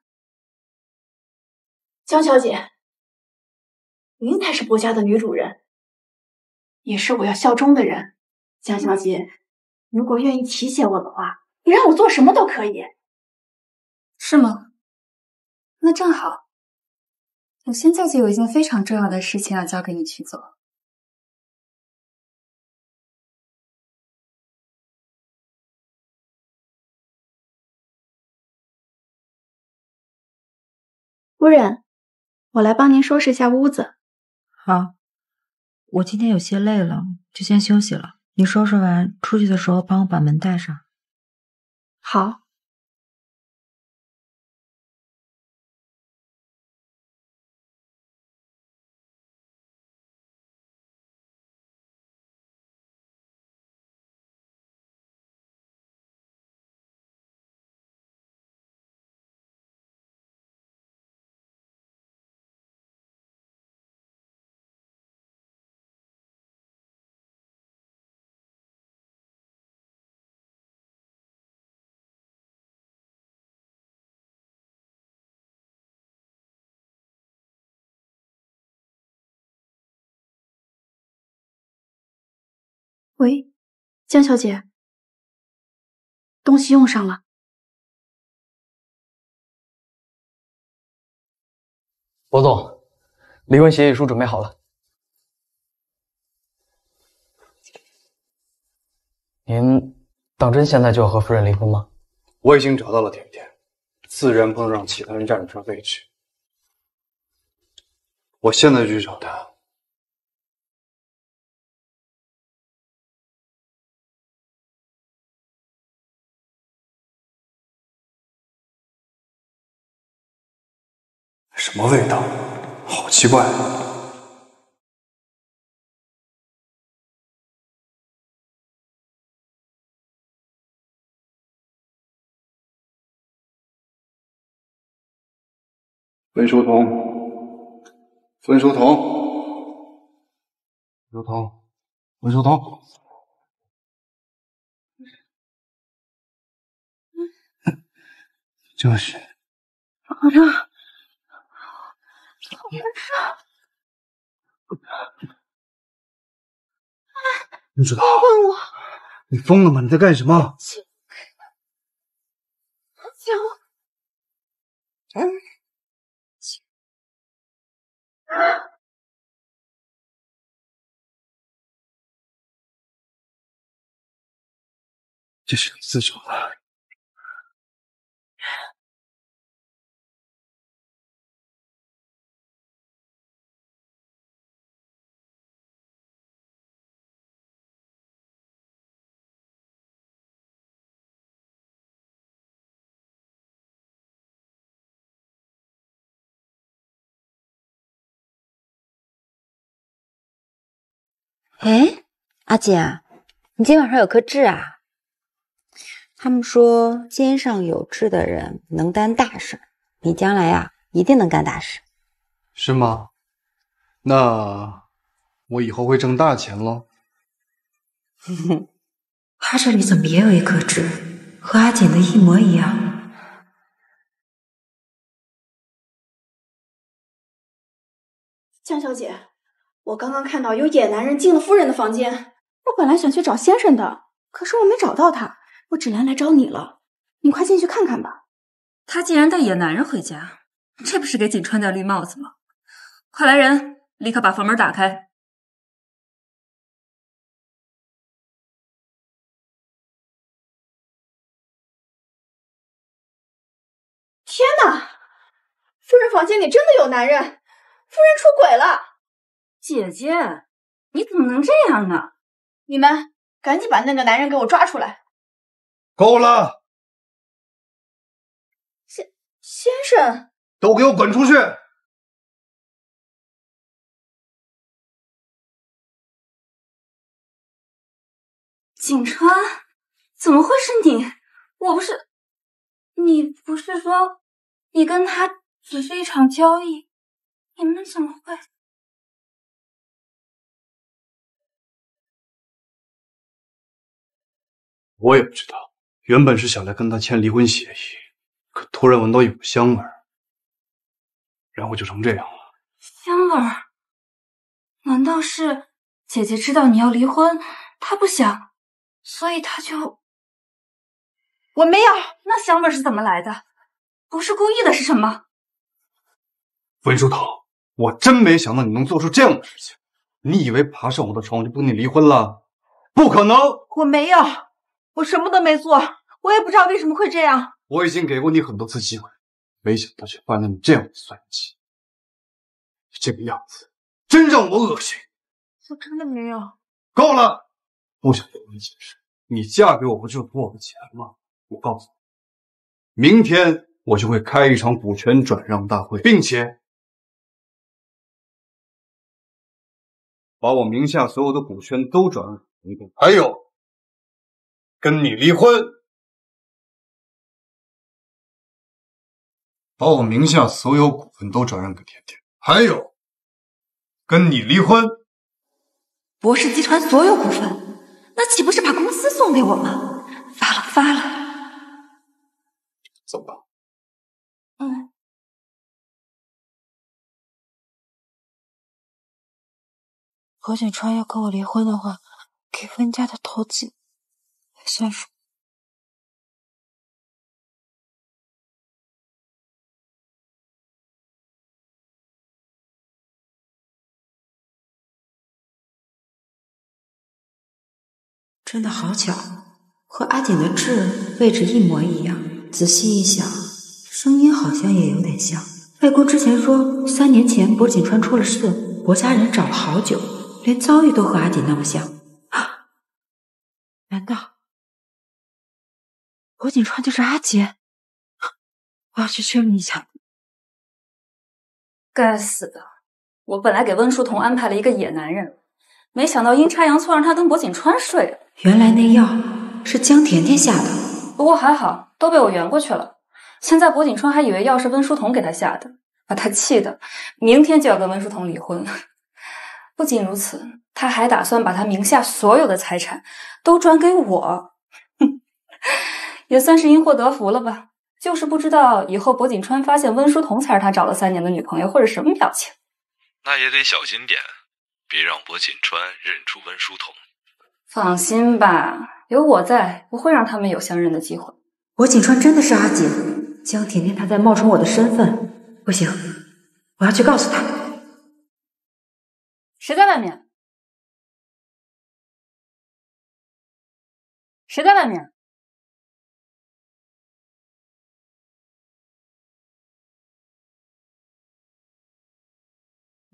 S2: 江小姐，您才是薄家的女主人，也是我要效忠的人。江小姐，如果愿意提携我的话，你让我做什么都可以。是吗？那正好，我现在就有一件非常重要的事情要交给你去做。夫人，我来帮您收拾一下屋子。好，我今天有些累了，就先休息了。你收拾完出去的时候，帮我把门带上。好。喂，江小姐，东西用上了。博总，离婚协议书准备好了。
S1: 您当真现在就要和夫人离婚吗？
S4: 我已经找到了甜甜，自然不能让其他人占着这
S2: 位置。我现在就去找他。什么味道？好奇怪！温书童，温书童，书童，温书童，
S5: *laughs* 就是。
S2: 班长。好难啊！你知道？你疯了吗？你在干什么？救！救！救！这是你自找的。哎，阿姐，你今晚上有颗痣啊？
S3: 他们说肩上有痣的人能担大事，你将来啊一定能干大事。
S4: 是吗？那我以后会挣大钱喽。
S2: *laughs* 哼哼，他这里怎么也有一颗痣，和阿锦的一模一样。江小姐。我刚刚看到有野男人进了夫人的房间，我本来想去找先生的，可是我没找到他，
S3: 我只能来找你了。你快进去看看吧。他竟然带野男人回家，
S2: 这不是给锦川戴绿帽子吗？快来人，立刻把房门打开！天哪，夫人房间里真的有男人，夫人出轨了！姐姐，你怎么能这样呢？你们赶紧把那个男人给我抓出来！够了，先先生，都给我滚出去！景川，怎么会是你？我不是，你不是说你跟他只是一场交易？你们怎么会？我也不知道，原本是想来跟他签离婚协议，可突然闻到一股香味儿，
S4: 然后就成这样了。
S3: 香味儿？难道是姐姐知道你要离婚，她不想，所以她就……我没有，那香味是怎么来的？不是故意的是什么？
S4: 文书桃，我真没想到你能做出这样的事情。你以为爬上我的床就跟你离婚了？不可能，
S3: 我没有。我什么都没做，我也不知道为什么会这样。
S4: 我已经给过你很多次机会，没想到却犯了你这样的算计。这个样子真让我恶心。
S6: 我真的没有。
S4: 够了！不想听你解释。你嫁给我不就是图我的
S2: 钱吗？我告诉你，明天我就会开一场股权转让大会，并且把我名下所有的股权都转让给你。还有。跟你离婚，把我名下所有股份都转让给甜甜。还有，跟你离婚，博氏集团所有股份，那岂不是把公司送给我吗？发了发了。走吧。嗯。何景川要跟我离婚的话，给温家的投资。算数。真的好巧，和阿锦的痣位置一模一样。仔细一想，声音好像也有点像。
S3: 外公之前说，三年前柏锦川出了事，柏家人找了好久，连
S2: 遭遇都和阿锦那么像。薄景川就是阿杰，我要去确认一下。该死的！我本来给温书桐安排了一个野男人，
S3: 没想到阴差阳错让他跟薄景川睡了。原来那药是江甜甜下的，不过还好都被我圆过去了。现在薄景川还以为药是温书桐给他下的，把他气的，明天就要跟温书桐离婚。不仅如此，他还打算把他名下所有的财产都转给我。哼。也算是因祸得福了吧，就是不知道以后薄锦川发现温书彤才是他找了三年的女朋友，会是什么表情。
S1: 那也得小心点，别让薄锦川认出温
S3: 书彤。放心吧，有我在，不会让他们有相认的机会。薄锦川真的是阿锦，江甜甜她在冒充我的身份，
S2: 不行，我要去告诉他。谁在外面？谁在外面？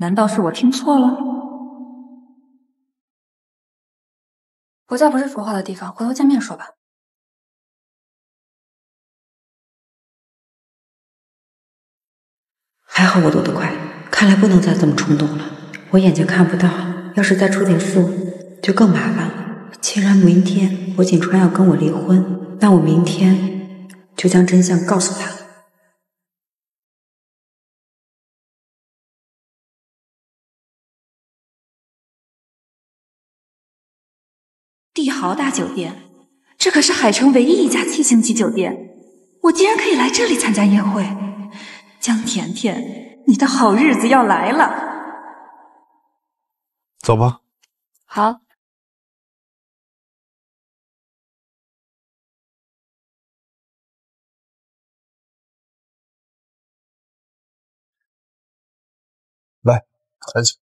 S2: 难道是我听错了？我家不是说话的地方，回头见面说吧。还好我躲得快，看来不能再这么冲动了。我眼睛看不到，要是
S3: 再出点事，就更麻烦了。既然明天我锦川要跟我离婚，
S2: 那我明天就将真相告诉他。豪大酒店，这可是海城唯一一家七星级酒店。我竟然可以来这里参加宴会，江甜甜，你的好日子要来了。走吧。好。来，赶紧。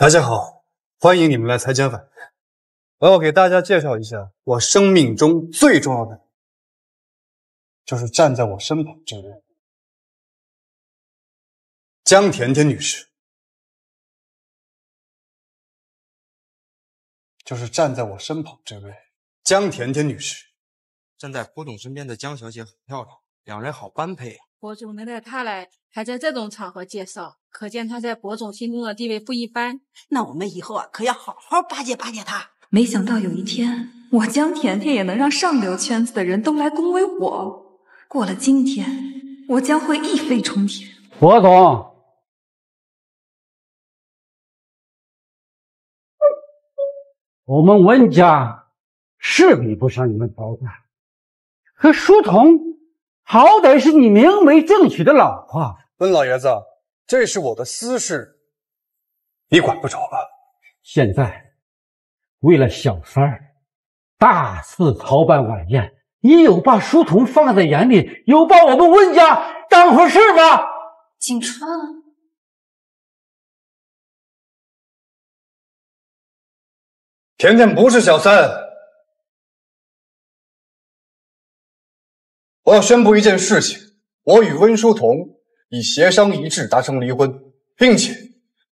S2: 大家好，欢迎你们来参加晚宴。我要给大家介绍一下我生命中最重要的，就是站在我身旁这位江甜甜女士。就是站在我身旁这位江甜甜女士。
S4: 站在郭总身边的江小姐很漂亮，两人好般配呀。
S3: 博总能带他来，还在这种场合介绍，可见他在博总心中的地位不一般。那我们以后啊，可要好好巴结巴结他。没想到有一天，我江甜甜也能让上
S2: 流圈子的人都来恭维我。过了今天，我将会一飞冲天。博总，我我们温家是比不上你们包
S6: 家，可书童。好歹是你明媒正娶的老婆，温老爷子，这是我的私事，你管不着吧？现在为了小三儿大肆操办晚
S2: 宴，你有把书童放在眼里，有把我们温家当回事吗？景川，甜甜不是小三。我要宣布一件事情：我与温书桐
S4: 已协商一致达成离婚，并且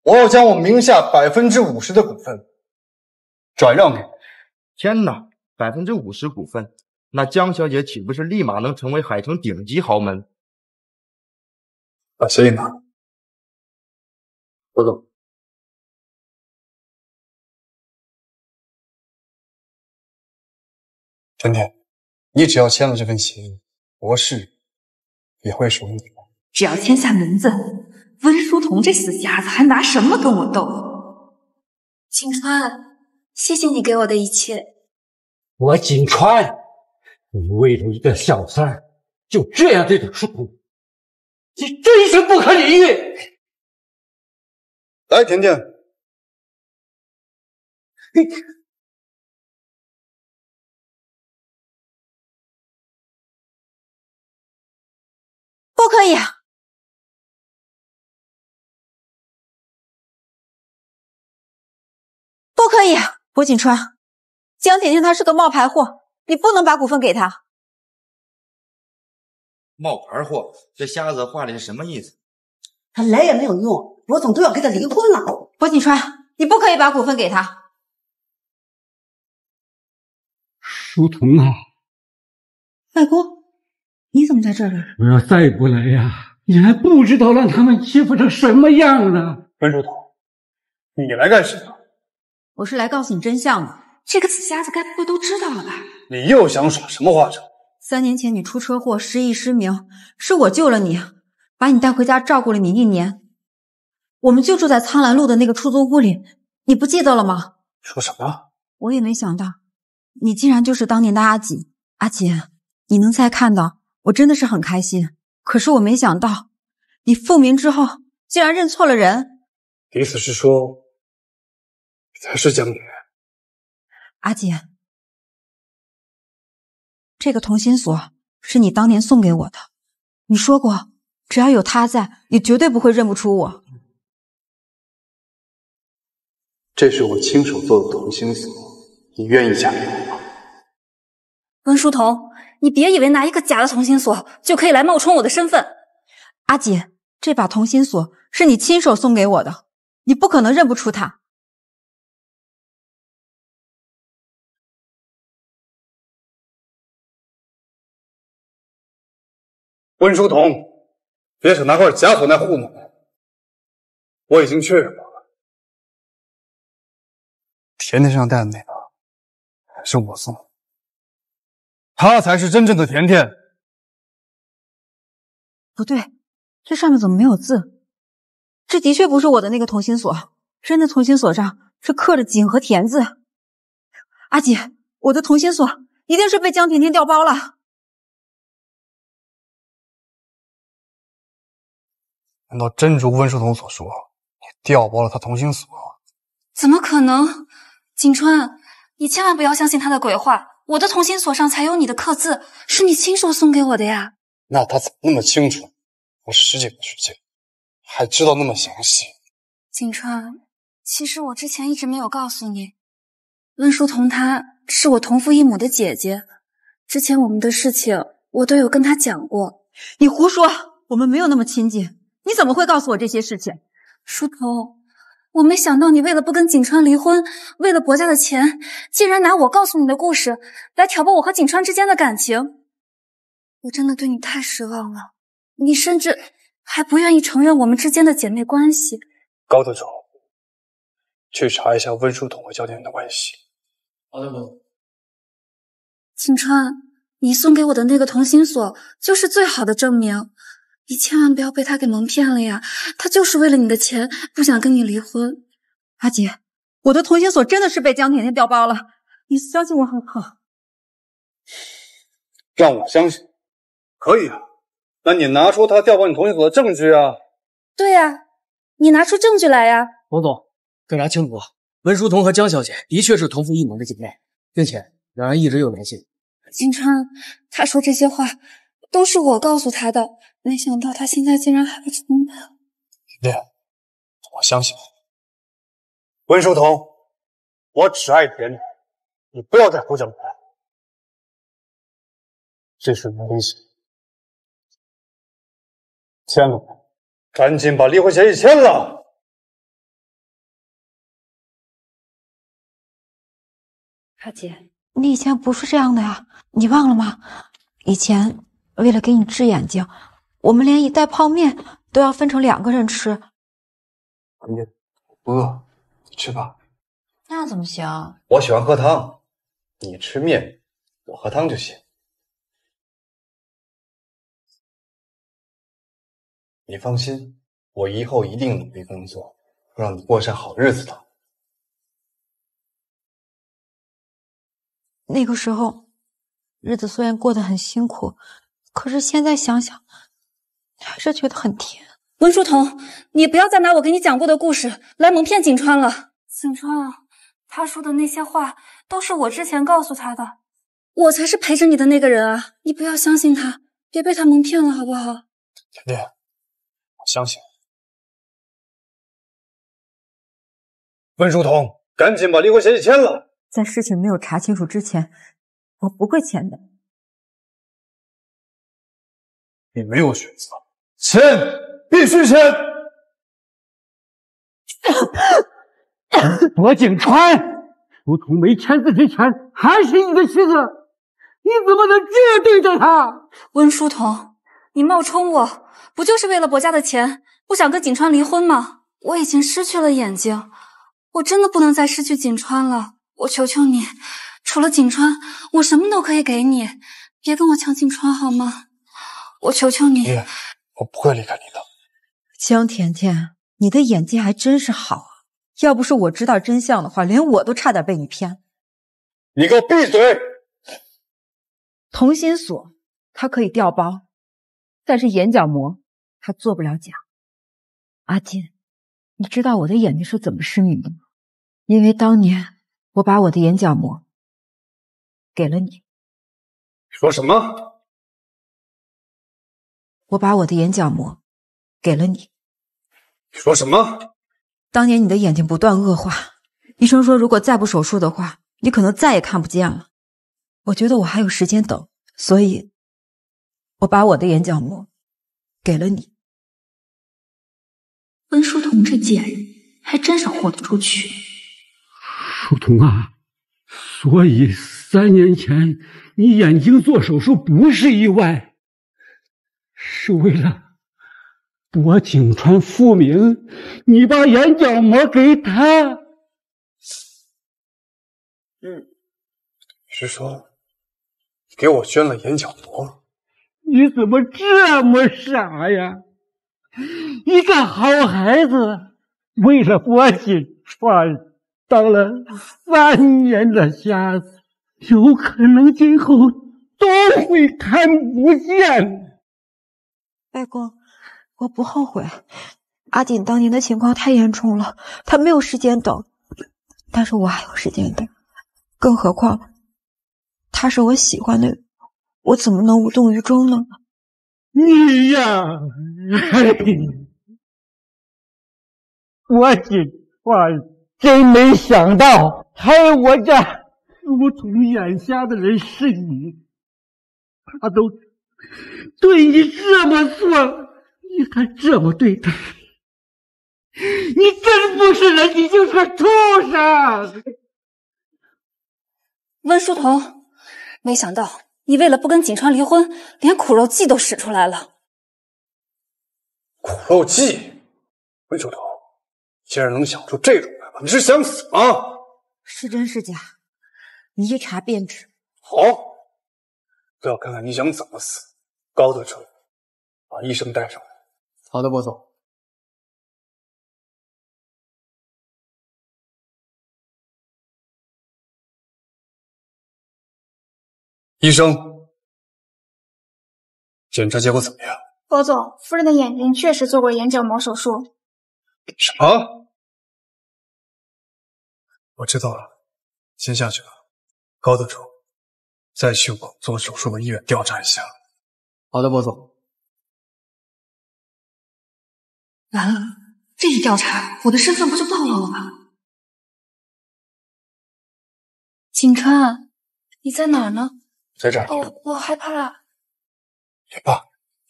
S4: 我要将我名下百分之五十的股份转让给。天哪，百分之五十股份，
S2: 那江小姐岂不是立马能成为海城顶级豪门？把协议拿过来，总。陈天，你只要签了这份协议。博士也会属于你的。只要
S3: 签下名字，温书童这死瞎子还拿什么跟我斗？景川，谢谢你给我的一切。
S6: 我景川，
S2: 你为了一个小三就这样对待书童，你真是不可理喻。来，甜甜，嘿。*laughs* 不可以，不可以，薄景川，江婷婷她是个冒牌货，你不能把股份给她。冒牌货，这瞎子画的是什么
S3: 意
S6: 思？
S2: 他来也没有用，罗总都要跟他离婚了。薄景川，你不可以把股份给他。书童啊，外公。你怎么在这儿了？我要再不来呀，你还
S6: 不知道让他们欺负成什么样了。温书童，你来干什么？
S3: 我是来告诉你真相的。这个死瞎子该不会都知道了吧？
S4: 你又想耍什么花招？
S3: 三年前你出车祸失忆失明，是我救了你，把你带回家照顾了你一年。我们就住在苍兰路的那个出租屋里，你不记得了吗？
S6: 说什么？
S3: 我也没想到，你竟然就是当年的阿锦。阿锦，你能再看到？我真的是很开心，可是我没想到，
S2: 你复明之后竟然认错了人。意思是说，你才是江姐。阿姐，这个同心锁是你当年送给我的，你说过，只要有他
S3: 在，你绝对不会认不出我。
S5: 这
S2: 是我亲手做的同心锁，你愿意嫁给我吗？
S3: 温书童。你别以为拿一个假的同心锁就可以来冒充我的身份，阿锦，
S2: 这把同心锁是你亲手送给我的，你不可能认不出它。温书桐，别想拿块假锁来糊弄我，我已经确认过了，甜甜上戴的那个是我送的。他才是真正的甜甜。不对，这上
S3: 面怎么没有字？这的确不是我的那个同心锁。真的同心锁上是
S2: 刻着“锦”和“田”字。阿锦，我的同心锁一定是被江甜甜调包了。难道真如温书童所说，你调包了他同心锁？怎么
S3: 可能？景川，你千万不要相信他的鬼话。我的同心锁上才有你的刻字，是你亲手送给我的呀。
S4: 那他怎么那么清楚？我十几个世纪，还知道那么详细。
S3: 景川，其实我之前一直没有告诉你，温书童她是我同父异母的姐姐。之前我们的事情，我都有跟她讲过。你胡说，我们没有那么亲近，你怎么会告诉我这些事情？书童。我没想到你为了不跟景川离婚，为了薄家的钱，竟然拿我告诉你的故事来挑拨我和景川之间的感情。我真的对你太失望了，你甚至还不愿意承认我们之间的姐妹关系。
S4: 高德总。去查一下温书彤和焦天的关系。好的，伯
S3: 景川，你送给我的那个同心锁，就是最好的证明。你千万不要被他给蒙骗了呀！他就是为了你的钱，不想跟你离婚。阿杰，我的同心锁真的是被江甜甜调包了，你相信我好不好？
S4: 让我相信？可以啊，那你拿出他调包你同心锁的证据
S1: 啊！
S3: 对呀，你拿出证据来呀！
S1: 罗总，调查清楚，文书同和江小姐的确是同父异母的姐妹，并且两人一直有联系。
S3: 金川，他说这些话都是我告诉他的。没想到他现在竟然还不
S2: 承认。甜我相信你。温书桐，我只爱田甜，你不要再胡搅蛮缠。这是没婚协签了，赶紧把离婚协议签了。大姐，你以前不是这样的呀，你忘
S3: 了吗？以前为了给你治眼睛。我们连一袋泡面都要分成两个人吃。
S4: 你不饿，你吃吧。
S2: 那怎么行？我喜欢喝汤，你吃面，我喝汤就行。你放心，我以后一定努力工作，让你过上好日子的。
S3: 那个时候，日子虽然过得很辛苦，可是现在想想。还是觉得很甜。温书桐，你不要再拿我给你讲过的故事来蒙骗锦川了。锦川，他说的那些话都是我之前告诉他的。我才是陪着你的
S2: 那个人啊！你不要相信他，别被他蒙骗了，好不好？甜甜，我相信你。温书桐，赶紧把离婚协议签了。在事情没有查清楚之前，我不会签的。你没有选择。签，必须签。薄 *laughs*
S6: 景
S3: 川，书童没签字之前还是你的妻子，你怎么能这样对待他？温书童，你冒充我，不就是为了薄家的钱，不想跟景川离婚吗？我已经失去了眼睛，我真的不能再失去景川了。我求求你，除了景川，我什么都可以给你，别跟我抢景川好吗？我求求你。我不会离开你的，江甜甜，你的演技还真是好啊！要不是我知道真相的话，连我都差点被你骗。
S2: 你给我闭嘴！
S3: 同心锁，它可以调包，但是眼角膜，它做不了假。
S2: 阿金，你知道我的眼睛是怎么失明的吗？因为当年我把我的眼角膜给了你。你说什么？我把我的眼角膜给了你。你说什么？
S3: 当年你的眼睛不断恶化，医生说如果再不手术的话，你可能再也看不见了。我觉得我还有时间等，所以我把我的眼角膜给了你。温书童这贱人还真是豁得出去。
S6: 书童啊，所以三年前你眼睛做手术不是意外。是为了博景川复明，你把眼角膜给他。嗯，
S4: 是说，你给我捐了眼角膜？
S6: 你怎么这么傻呀？一个好孩子，为了博景川当了三年的瞎子，有可能今后都
S3: 会看不见。外公，我不后悔。阿锦当年的情况太严重了，他没有时间等，但是我还有时间等。更何况，他是我喜欢的，
S2: 我怎么能无动于衷呢？你呀，我真，真没想
S6: 到还有我这如同眼瞎的人是你。他都。对你这么做，你还这么
S3: 对他，你真不是人，你就是个畜生！温书童，没想到你为了不跟锦川离婚，连苦肉计都使出来了。
S4: 苦肉计，温书童，竟然能想出这种办法，你是想死吗？
S3: 是真是假，你一查便知。
S4: 好。
S2: 都要看看你想怎么死。高德成，把医生带上。来。好的，博总。医生，检查结果怎么样？博总夫人的眼睛确实做过眼角膜手术。什么？我知道了，先下去吧。高德成。再去我做手术的医院调查一下。好的，薄总。完了，这一调查，我的身份不就暴露了吗？景川，你在哪儿呢？在这儿我害怕。别怕。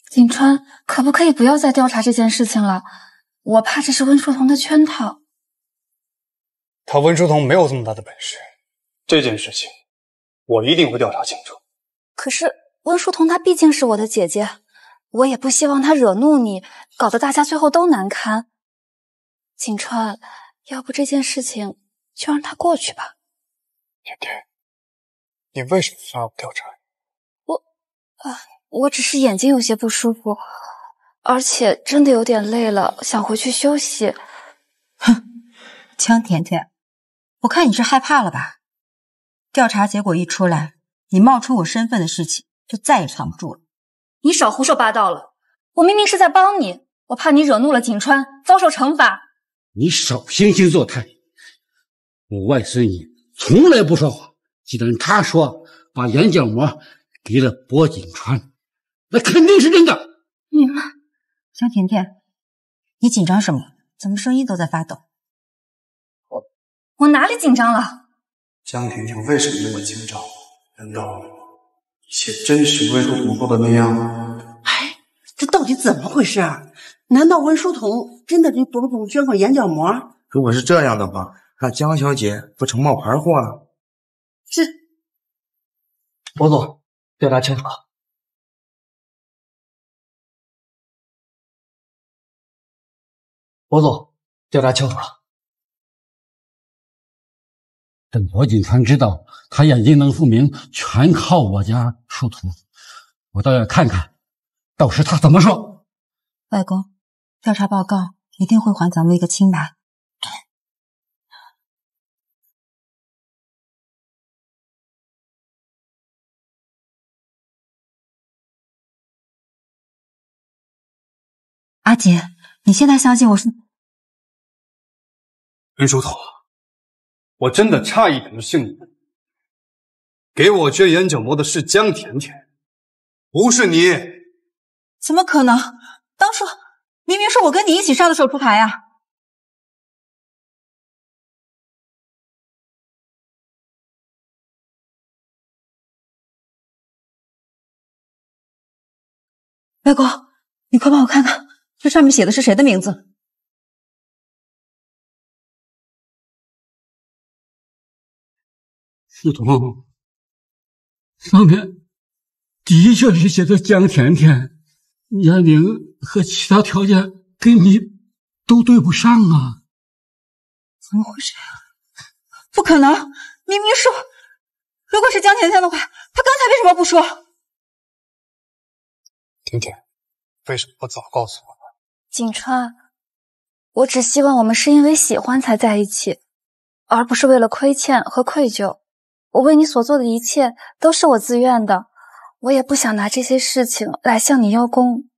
S2: 景川，可不可以不要再调查这件
S3: 事情了？我怕这是温书桐的圈套。
S4: 他温书桐没有这么大的本事。这件事情。我一定会调查清楚。
S3: 可是温书桐她毕竟是我的姐姐，我也不希望她惹怒你，搞得大家最后都难堪。景川，要不这件事情就让它过去吧。
S2: 甜甜，你为什么非我调查？
S3: 我啊，我只是眼睛有些不舒服，而且真的有点累了，想回去休息。哼，江甜甜，我看你是害怕了吧。调查结果一出来，你冒充我身份的事情就再也藏不住了。你少胡说八道了！我明明是在帮你，我怕你惹怒了景川，遭受惩罚。
S6: 你少惺惺作态！我外孙女从来不说谎，既然她说把眼角膜给了薄景川，
S3: 那肯定是真的。你们，江甜甜，你紧张什么？怎么声音都在发抖？我，我哪里紧张了？
S2: 江婷婷为什么那么紧张？难道一切
S4: 真是温书童做的那样吗？
S3: 哎，这到底怎么回事？难道
S6: 温书桐真的给博总捐过眼角膜？
S4: 如果是这样的话，那江小姐
S2: 不成冒牌货了？是，博总调查清楚了。王总调查清楚了。等罗锦川知道他眼睛能复明，全靠我家叔徒，我倒要看看，到时他怎么说。外公，调查报告一定会还咱们一个清白。阿姐，你现在相信我是？雷叔统。我真的差一点就信你了。给我捐眼角膜的是江甜甜，不是你。怎么可能？当初明明是我跟你一起杀的手出牌呀！外公，你快帮我看看，这上面写的是谁的名字？志同，上面的确是写着江甜甜，年龄和其他条件
S6: 跟你都对不上啊！怎么会这样？
S2: 不可能！明明说，如果是江甜甜的话，她刚才为什么不说？甜甜，为什么不早告诉我呢？景
S3: 川，我只希望我们是因为喜欢才在一起，而不是为了亏欠和愧疚。我为你所做的一切都是我自愿的，
S2: 我也不想拿这些事情来向你邀功。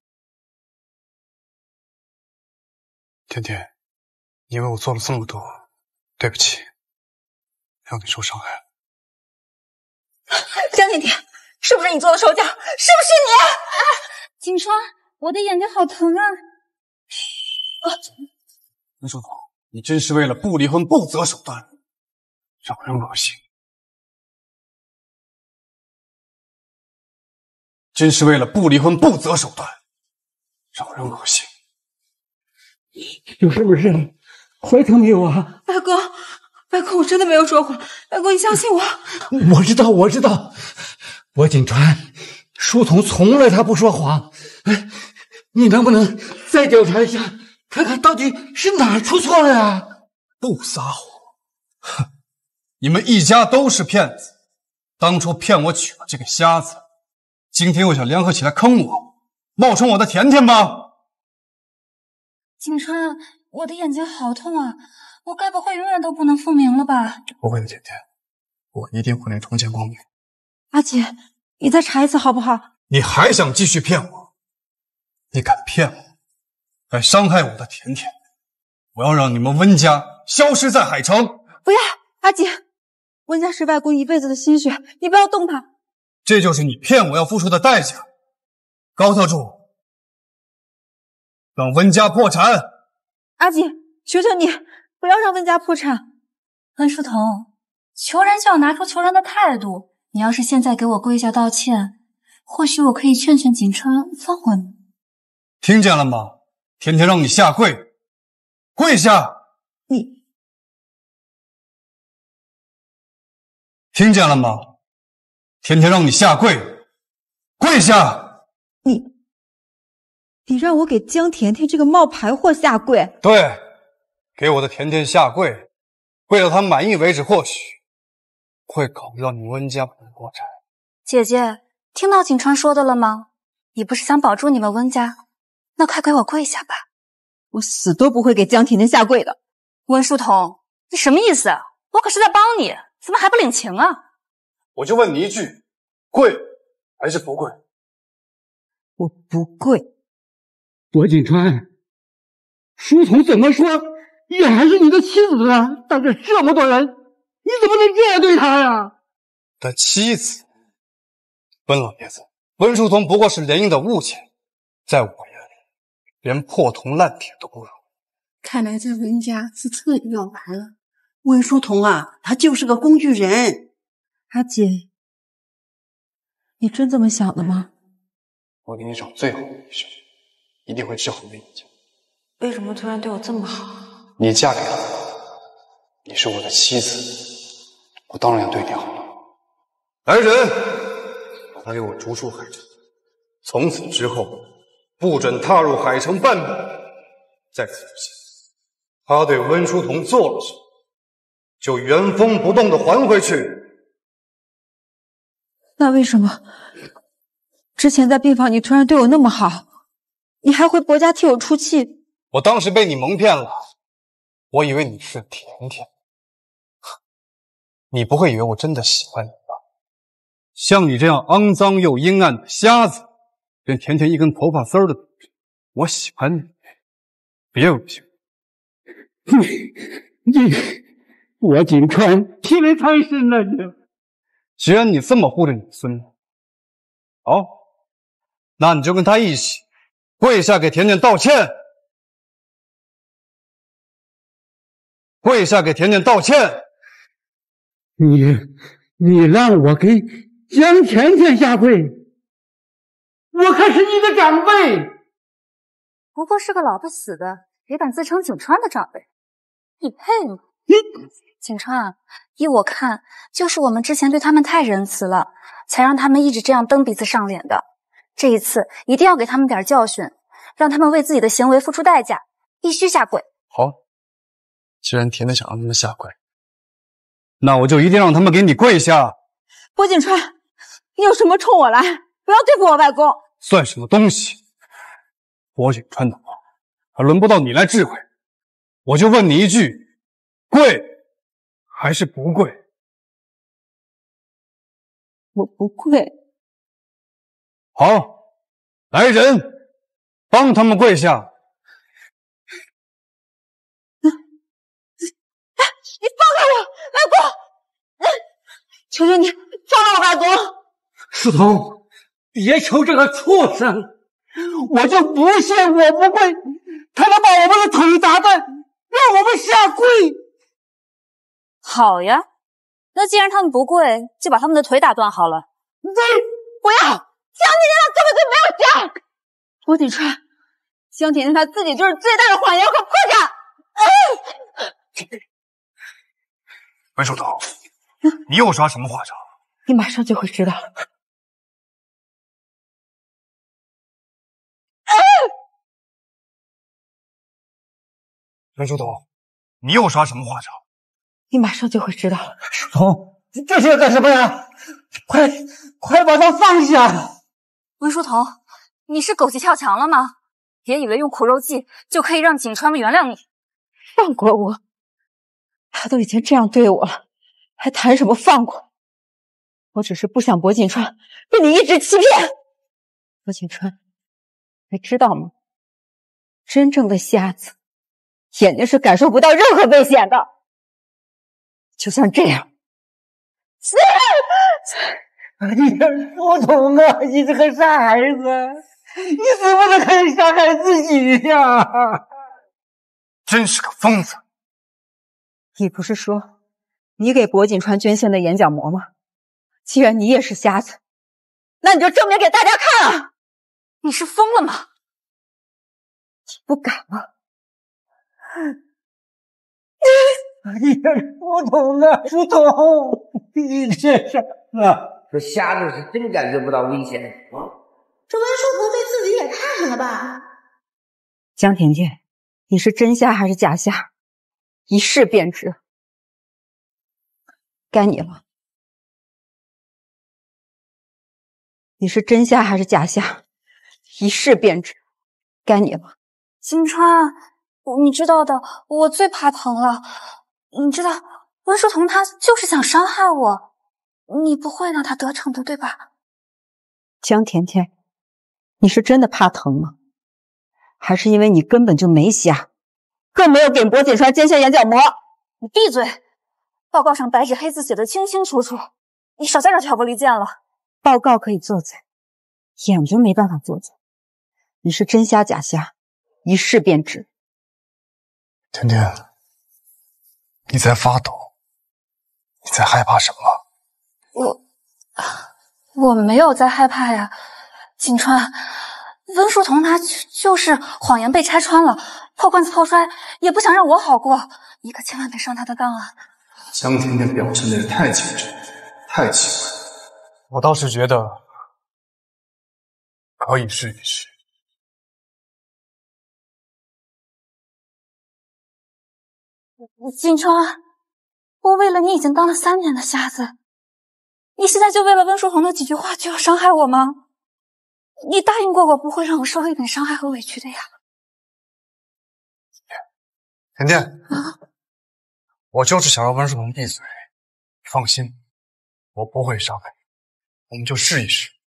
S2: 甜甜，你为我做了这么多，对不起，让你受伤害。江甜甜，是不是你做的
S3: 手脚？是不是你？景川，我的眼睛好疼啊！
S2: 啊！林书总，你真是为了不离婚不择手段，让人恶心。真是为了不离婚不择手段，让人恶心。
S6: 有什么事？怀头没有啊？
S3: 外公，外公，我真的没有说谎，外公你相信我。我知
S6: 道，我知道，我景川，书童从来他不说谎。哎，你能不能再调查一下，看看到底是哪出错了呀？不撒谎，哼！
S4: 你们一家都是骗子，当初骗我娶了这个瞎子。今天又想联合起来坑我，冒充我的甜甜吧，
S3: 景川，我的眼睛好痛啊，我该不会永远都不能复明了吧？
S4: 不会的，甜甜，我一定会重见光明。
S3: 阿姐，你再查一次好不好？
S4: 你还想继续骗我？你敢骗我，敢伤害我的甜甜，我要让你们温家消失在海城！
S3: 不要，阿姐，温家是外公一辈子的心血，你不要动他。
S2: 这就是你骗我要付出的代价，高特助。让温家破产。
S3: 阿锦，求求你，不要让温家破产。温书童，求人就要拿出求人的态度。你要是现在给我跪下道歉，
S2: 或许我可以劝劝景川放过你。听见了吗？天天让你下跪，跪下！你听见了吗？天天让你下跪，跪下！你，你让我给江甜甜这个冒
S3: 牌货下跪？
S4: 对，给我的甜甜下跪，跪到她满意为止。或许会搞到你温家的破产。
S3: 姐姐，听到景川说的了吗？你不是想保住你们温家？那快给我跪下吧！我死都不会给江甜甜下跪的。温书童，你什么意思？我可是
S2: 在帮你，怎么还不领情啊？我就问你一句，跪还是不跪？我不跪。薄景川，书童怎么说也还是你的妻子啊！但是这么多人，你怎么能这样对他呀？
S4: 他妻子？温老爷子，温书童不过是联姻的物件，在我眼里，连破铜烂
S3: 铁都不如。看来这温家是彻底要完了。温书童啊，他就是个工具人。阿姐，你真这么想的吗？
S4: 我给你找最好的医生，一定会治好你的眼睛。
S3: 为什么突然对我这么好？
S4: 你嫁给了我，你是我的妻子，我当然要对你好了。来人，把他给我逐出海城，从此之后不准踏入海城半步。再次出现，他对温书童做了什么，就原
S6: 封不动的还回去。
S3: 那为什么之前在病房你突然对我那么好，你还回伯家替我出气？
S6: 我当时被你蒙骗了，我以为你是甜甜，
S4: 你不会以为我真的喜欢你吧？像你这样肮脏又阴暗的瞎子，连甜甜一根头发丝儿的，我喜欢你，别有心。你你，我景川
S6: 披人苍生了，你？
S4: 既然你这么护着你孙子，
S2: 好，那你就跟他一起跪下给甜甜道歉，跪下给甜甜道歉。你，你让我给江甜甜下跪？我看是你的长辈，
S3: 不过是个老不死的，也敢自称景川的长辈，你配吗？景川，依我看，就是我们之前对他们太仁慈了，才让他们一直这样蹬鼻子上脸的。这一次一定要给他们点教训，让他们为自己的行为付出代价，必须下跪。
S4: 好，既然甜甜想让他们下跪，那我就一定让他们给你跪下。
S3: 郭景川，你有什么冲我来，不
S2: 要对付我外公。
S4: 算什么东西？郭景川，的话还轮不
S2: 到你来指挥。我就问你一句。跪，还是不跪？我不跪。好，来人，帮他们跪下。你放开我，外公！求求你，放了我外公。思彤，
S6: 别求这个畜生我就不信我不跪，他能
S2: 把我们的腿打断，让我们下跪。
S3: 好呀，那既然他们不跪，就把他们的腿打断好了。
S2: 你不
S3: 要，江甜甜她根本就没有脚。郭景川，江甜甜她自己就是最
S2: 大的谎言和破绽。啊！文书童，你又耍什么花招？你马上就会知道了。啊！文书童，你又耍什么花招？你马上就会知道了，书童，你这是要干什么呀？快快把他放下！
S3: 文书童，你是狗急跳墙了吗？别以为用苦肉计就可以让景川原谅你，放过我！他都已经这样对我了，
S2: 还谈什么放过？我只是不想薄景川被你一直欺骗。薄景川，你知道吗？真正的瞎子，眼睛是感受不到任何危险的。就算这样，*laughs* 你这书童啊，你
S6: 这个傻孩子，你怎么可以伤害自己呀？
S2: 真是个疯子！
S3: 你不是说你给薄锦川捐献的眼角膜吗？既然你也是瞎子，那你就证明
S2: 给大家看啊！你是疯了吗？你不敢吗？哎 *laughs* 呀，不同啊，不
S6: 同。你这是啊，这瞎子是真感觉不到危险啊？
S2: 这温书童对自己也太狠了吧？江婷婷，你是真瞎还是假瞎？一试便知。该你了。你是真瞎还是假瞎？一试便知。该你了。金川，
S3: 你知道的，我最怕疼了。你知道温书桐他就是想伤害我，你不会让他得逞的，对吧？江甜甜，你是真的怕疼吗？还是因为你根本就没瞎，更没有给博锦川捐献眼角膜？你闭嘴！报告上白纸黑字写的清清楚楚，你少在这挑拨离间了。报告可以作贼，眼睛没办法作贼。你是真瞎假瞎，一试便知。
S2: 甜甜。你在发抖，
S5: 你在害怕什么？
S3: 我我没有在害怕呀，景川，温书桐他就是谎言被拆穿了，破罐子破摔，也不想让我好过，你可千万别上他的当啊！
S4: 江甜甜
S2: 表现的也太紧张，太奇怪，我倒是觉得可以试一试。景川，我为了你已经当了三年的瞎子，你现在就为了温书红的几句话就要伤害我吗？你答应过我不会让我受一点伤害和委屈的呀，甜甜啊，我就是想让温书红闭嘴，放心，我不会伤害你，我们就试一试。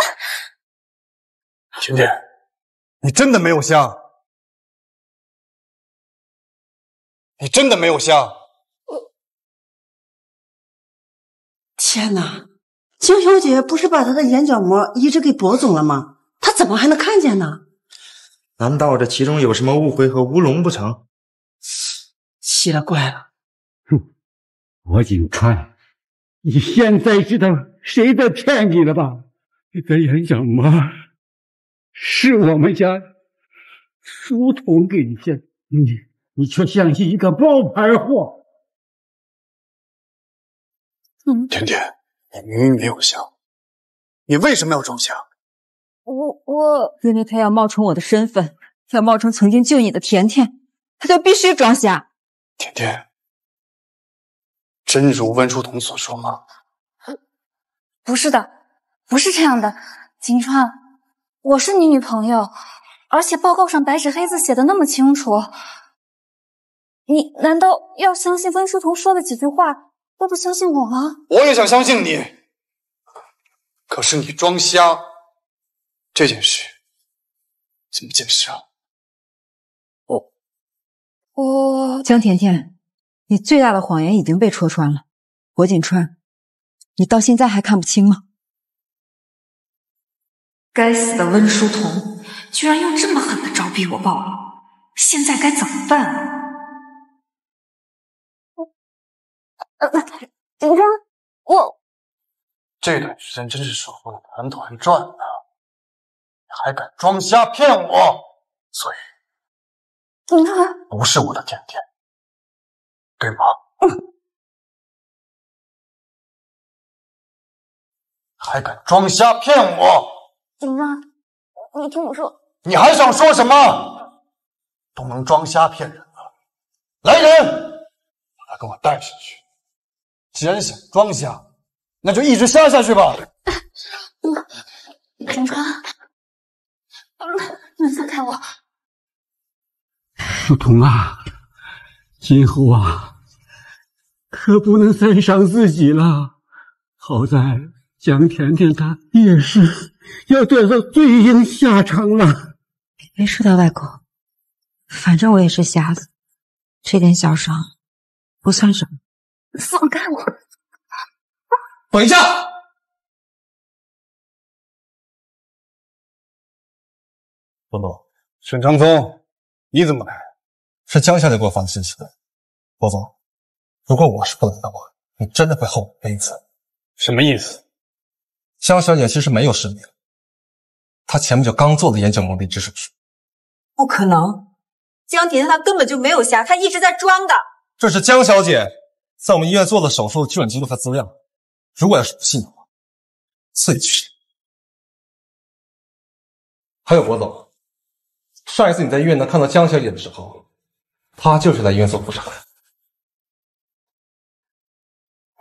S2: *laughs* 兄弟，你真的没有瞎？你真的没有瞎？我天哪，
S3: 江小姐不是把她的眼角膜移植给博总了吗？她怎么还能看见呢？
S4: 难道这其中有什么误会和乌龙不成？
S6: 奇了怪了，哼，柏景川，你现在知道谁在骗你了吧？你的演讲吗？是我们家书童给你的，你你却像信一个
S2: 冒牌货。甜甜，你明明没有想，你为什么要装瞎？我我，因为他
S3: 要冒充我的身份，要冒充曾经救你的甜甜，他就必须装瞎。
S4: 甜甜，真如温书童所说吗？
S3: 不是的。不是这样的，秦川，我是你女朋友，而且报告上白纸黑字写的那么清楚，你难道要相信温书桐说的几句话，都不相信我吗？
S6: 我也想相信你，
S4: 可是你装瞎，这件事
S5: 怎么解释啊？我
S2: 我江甜
S3: 甜，你最大的谎言已经被戳穿了，罗锦川，你到现在还看不清吗？
S2: 该死的温书桐，居然用这么狠的招逼我暴露，现在该怎么办啊？我，呃，警官，我这段时间真是守护的团团转呢，你还敢装瞎骗我？所以，警川不是我的甜甜，对吗？嗯，还敢装瞎骗我？么川，你听我说，
S6: 你还想说什么？都能装瞎骗人了！来人，
S4: 把他给我带下去。既然想装瞎，那就一直
S6: 瞎下去吧。
S5: 我，景川，你们放开我。
S6: 书童啊，今后啊，可不能再伤自己了。好在。江甜甜她
S3: 也是要得到最应下场了。别说到外公，反正我也是瞎子，这点小伤
S2: 不算什么。放开我！等一下，罗总，沈长风，你怎么来？是江小姐给我发的信息的。
S4: 罗总，如果我是不来的话，你真的会后悔一辈子。什么意思？江小姐其实没有失明，她前不久刚做的眼角膜移植手术，
S3: 不可能。江甜甜她根本就没有瞎，她一直在装的。
S2: 这是江小姐在我们医院做的手术的基诊记录和资料，如果要是不信的话，自己去查。还有博总，上一次你在医院能看到江小姐的时候，她就是在医院做复查的。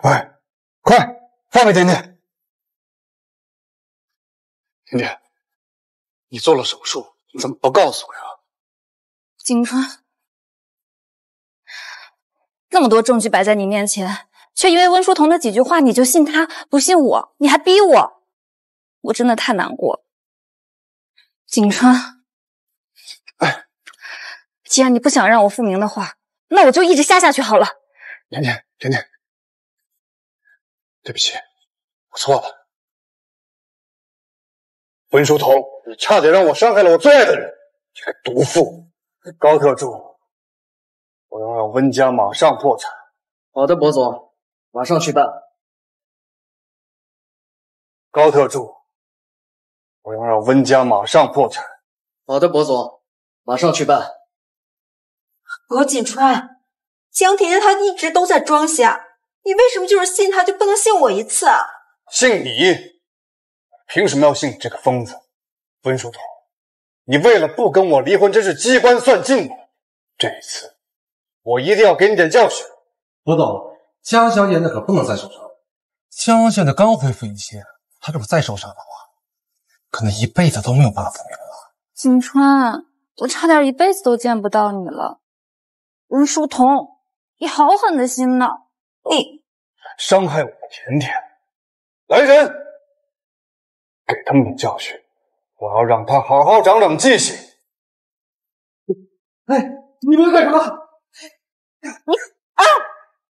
S2: 喂，快放开点点。甜甜，你做了手术，你怎么不告诉我呀？景川，
S3: 那么多证据摆在你面前，却因为温书桐的几句话，你就信他不信我，你还逼我，我真的太难过了。景川，哎，*laughs* 既然你不想让我复明的话，那我就一直
S2: 瞎下去好了。甜甜，甜甜，对不起，我错了。温书童，你差点让我伤害了我最爱的人，你个毒妇！高特助，我要让温家马上破产。好的，博总，马上去办。高特助，我要让温家马上破产。好的，博总，马上去办。博锦川，
S3: 江甜甜她一直都在装瞎，你为什么就是信她，就不能信我一次啊？
S4: 信你？凭什么要信你这个疯子，温书桐，你为了不跟我离婚，真是机关算尽了。这次我一定要给你点教训。吴总，江小姐那可不能再受伤了。
S6: 江现在刚
S4: 恢
S1: 复一些，她如果再受伤的话，可能一辈子都没有办法复原了。
S3: 景川，我差点一辈子都见不到你了。温书桐，你好狠的心呢！你
S2: 伤害我的甜甜，来人！给他们点教训！我要让他好好长长记性。哎，你们要干什么？你啊！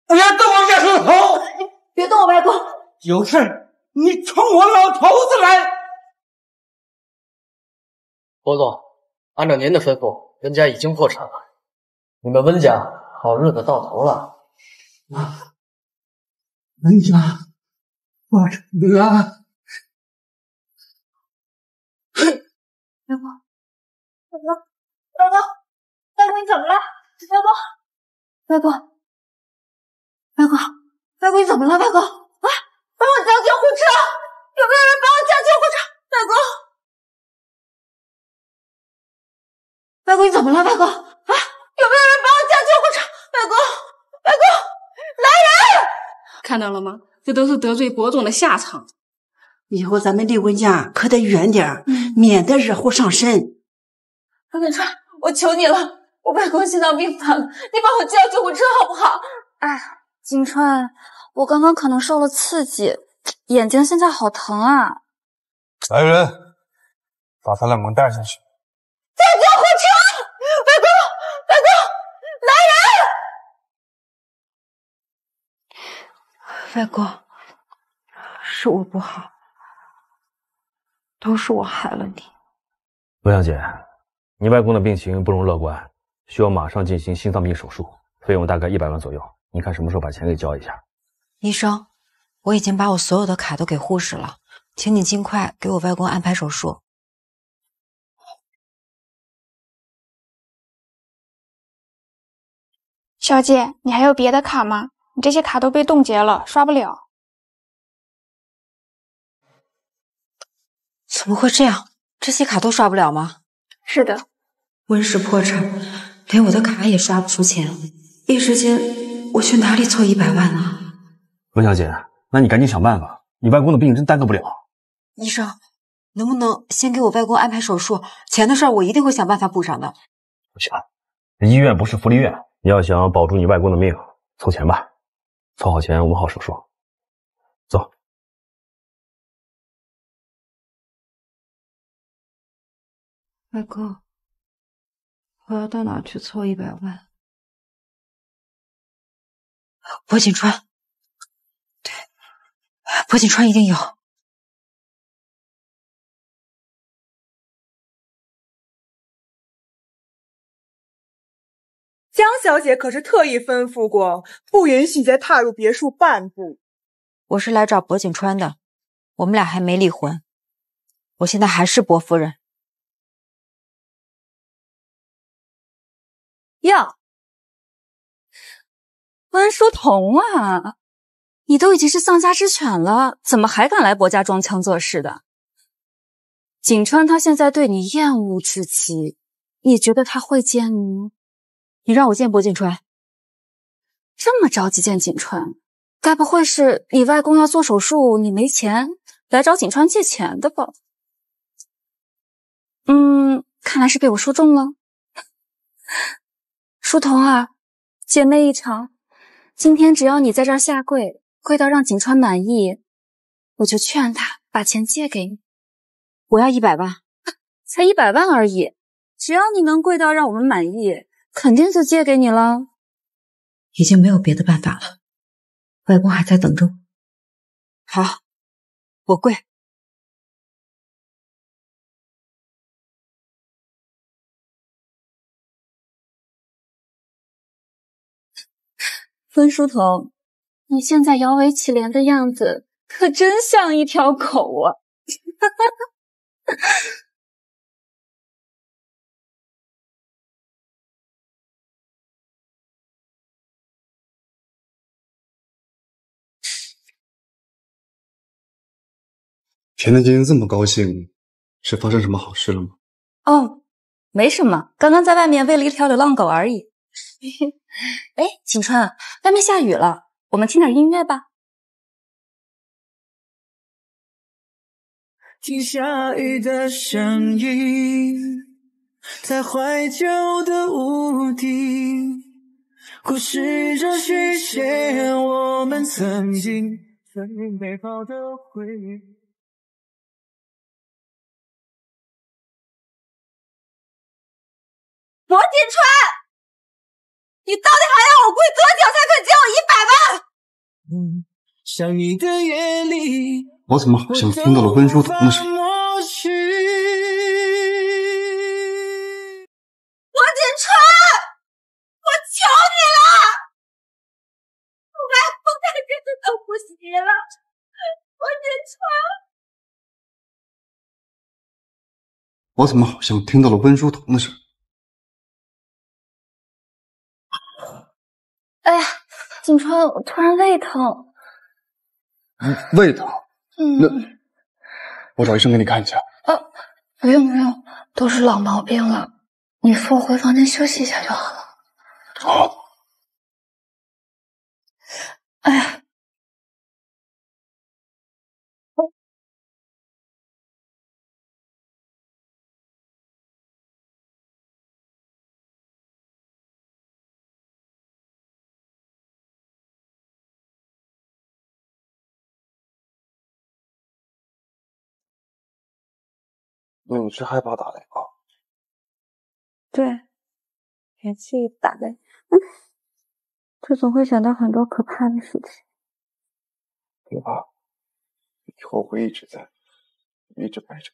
S2: 不要动我家叔的头！别动我外公！有事你冲我老头子来！
S1: 郭总，按照您的吩咐，温家已经破产了。
S2: 你们温家好日子到头了。啊，温家，破产了。外公，外公外公？外公，你怎么了？外公，外公，外公，外公，你怎么了？外公啊！把我叫救护车！有没有人把我叫救护车？外公，
S5: 外公，你怎么了？外公啊！有没有人把我叫救护车？外公，外公，来人！
S3: 看到了吗？这都是得罪伯总的下场。以后咱们离婚家可得远点儿。免得惹祸上身。文川，我求你了，我外公心脏病犯了，你把我叫救护车好不好？哎，金川，我刚刚可能受了刺激，眼睛现在好疼啊！
S4: 来人，把他们俩带下去。
S5: 叫救护车！外公，外公，来人！外公，
S2: 是我不好。都是我害了你，
S1: 温小姐，你外公的病情不容乐观，需要马上进行心脏病手术，费用大概一百万左右。你看什么时候把钱给交一下？
S3: 医生，我已经把我所有的卡都给
S2: 护士了，请你尽快给我外公安排手术。小姐，你还有别的卡吗？你这些卡都被冻结了，刷不了。怎么会这样？这些卡都刷不了吗？
S3: 是的，温氏破产，连我的卡也刷不出钱。一时间，我去哪里凑一百万呢？
S1: 温小姐，那你赶紧想办法，你外公的病真耽搁不了。
S3: 医生，能不能先给我外公安排手术？钱的事儿，我一定会想办法补上的。
S1: 不行，医院不是福利院，你要想保住你外公的
S2: 命，凑钱吧。凑好钱，们好手术。外公，我要到哪去凑一百万？柏景川，对，柏景川一定有。江小姐可是特意吩咐过，不允许再踏入别墅半步。
S3: 我是来找柏景川的，
S2: 我们俩还没离婚，我现在还是柏夫人。哟，温书童啊，你都已经是丧家之犬了，怎么还
S3: 敢来薄家装腔作势的？锦川他现在对你厌恶至极，你觉得他会见你？你让我见薄锦川，这么着急见锦川，该不会是你外公要做手术，你没钱来找锦川借钱的吧？嗯，看来是被我说中了。书童啊，姐妹一场，今天只要你在这儿下跪，跪到让景川满意，我就劝他把钱借给你。我要一百万，才一百万而已，只要你能跪到让我们满意，肯定就借给你了。
S2: 已经没有别的办法了，外公还在等着我。好，我跪。温书童，你现在摇尾乞怜的样子，可真像一条狗啊！哈哈！甜甜今天这么高兴，是发生什么好事了吗？哦，
S3: 没什么，刚刚在外面喂了一条流浪狗而已。*laughs* 哎，景
S2: 川，外面下雨了，我们听点音乐吧。听下雨的声音，
S6: 在怀旧的屋顶，故事中续写我们
S2: 曾经最美好的回忆。罗锦川。你到底还要我跪多久才肯借我一百万？
S6: 我怎么好像听到了温书桐的音？王
S2: 锦川，我求你了，我还不敢跟着他呼吸了。王锦川，我怎么好像听到了温书桐的音？景川，我突然胃疼，胃疼，
S3: 那
S4: 我找医生给你看一下。
S3: 啊，不用不用，都是老毛病
S2: 了，你扶我回房间休息一下就好了。好，哎。那你是害怕打雷啊？对，天气打雷，嗯，就总会想到很多可怕的事情。别怕，以后会一直在，一直陪着。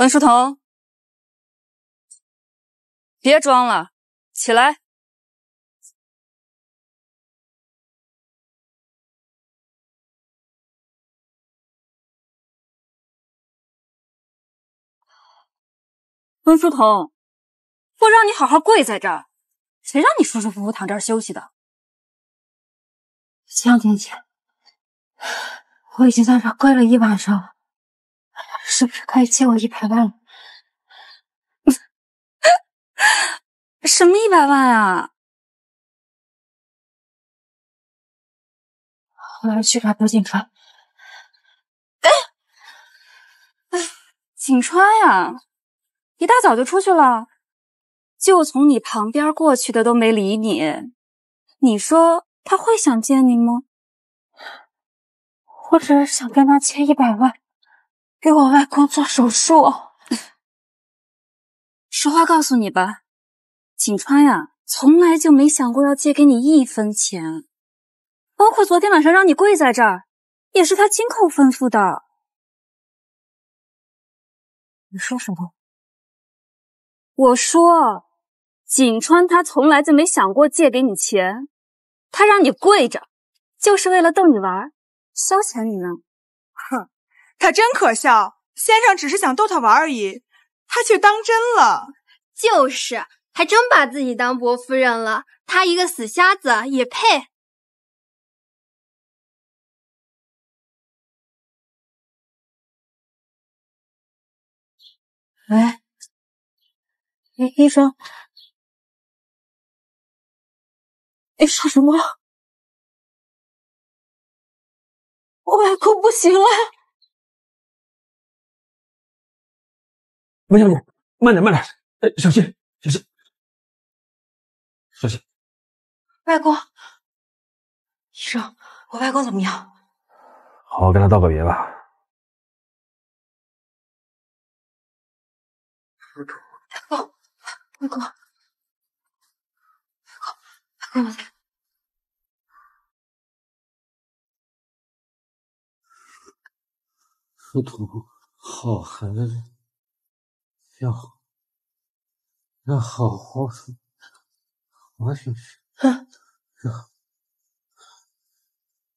S2: 文书童，别装了，起来！文书童，我让你好好跪在这儿，谁让你舒舒服服躺这儿休息的？江天姐，我已经在这跪了一晚上了。是不是可以借我一百万了？什么一百万啊！我要去找朴景川。景川
S3: 呀，一大早就出去了，就从你旁边过去的都没理你。你说他会想见你吗？我只是想跟他借一百万。给我外公做手术。实话告诉你吧，锦川呀，从来
S2: 就没想过要借给你一分钱，包括昨天晚上让你跪在这儿，也是他亲口吩咐的。你说什么？我说，锦川他从来就没
S3: 想过借给你钱，他让你跪着，就是为了逗你玩，消遣你呢。他真可笑，先生只是想逗他玩而已，他却当真了，就是还真把自己当伯夫人了。
S2: 他一个死瞎子也配？喂，哎，医生，你说什么？我外公不行了。温小姐，慢点，慢点，哎，小心，小心，小心！外公，医生，我外公怎么样？好好跟他道个别吧。外公，外公，外公，外公，外 *laughs* 公，好孩子。要要好好好
S5: 休息，要，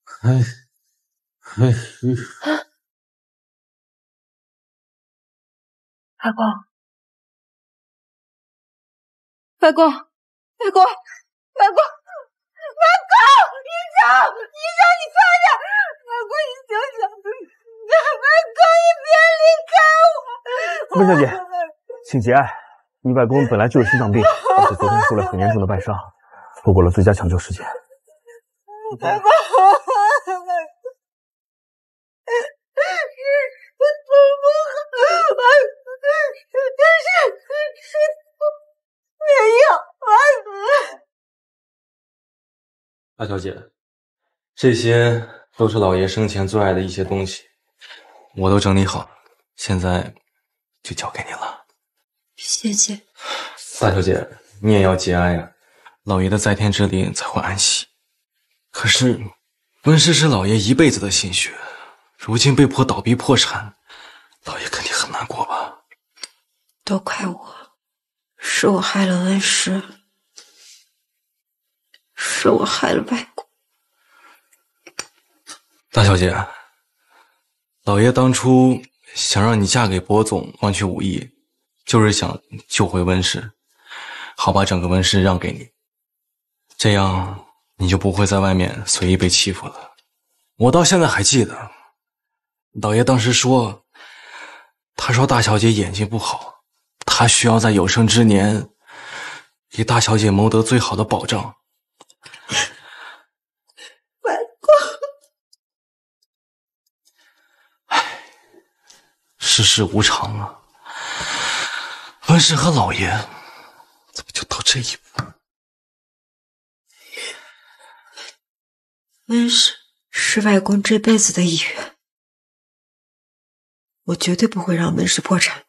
S2: 还还需。外公，外公，外公，外公，外公，医生，医生，你坐下，外公，你醒醒。外 *laughs* 别离开我！温
S1: 小姐，请节哀。你外公本来就是心脏病，而 *laughs* 且昨天受了很严重的外伤，错过了最佳抢救时间。
S2: 大小姐，这些都是老爷
S1: 生前最爱的一些东西。我都整理好了，现在就交
S3: 给你了。谢谢，
S4: 大小姐，你也要节哀呀，老
S1: 爷的在天之灵才会安息。可是温氏是老爷一辈子的心血，如今被迫倒闭破产，老爷肯定很难过吧？
S3: 都怪我，是我害了温氏，是我害了外公，大
S4: 小姐。老爷当初想让你嫁给博总，忘却武艺，
S1: 就是想救回温氏，好把整个温氏让给你，这样你就不会在外面随意被欺负了。我到现在
S4: 还记得，老爷当时说，他说大小姐眼睛不
S1: 好，他需要在有生之年给大小姐谋得最好的保
S2: 障。世事无常啊！温氏和老爷怎么就到这一步？温氏是外公这辈子的意愿，我绝对不会让温氏破产。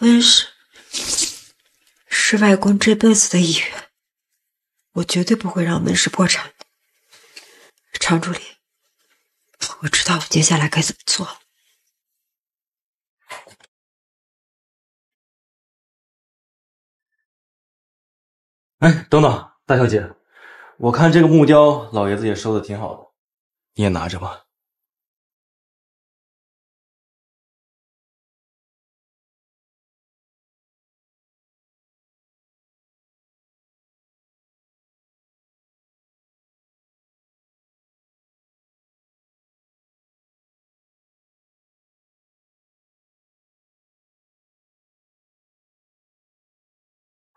S2: 温氏是外公这辈子的意愿，
S3: 我绝对不会让温氏破产。常助理，
S2: 我知道我接下来该怎么做了。哎，等等，大小姐，我看这个木雕老爷子也收的挺好的，你也拿着吧。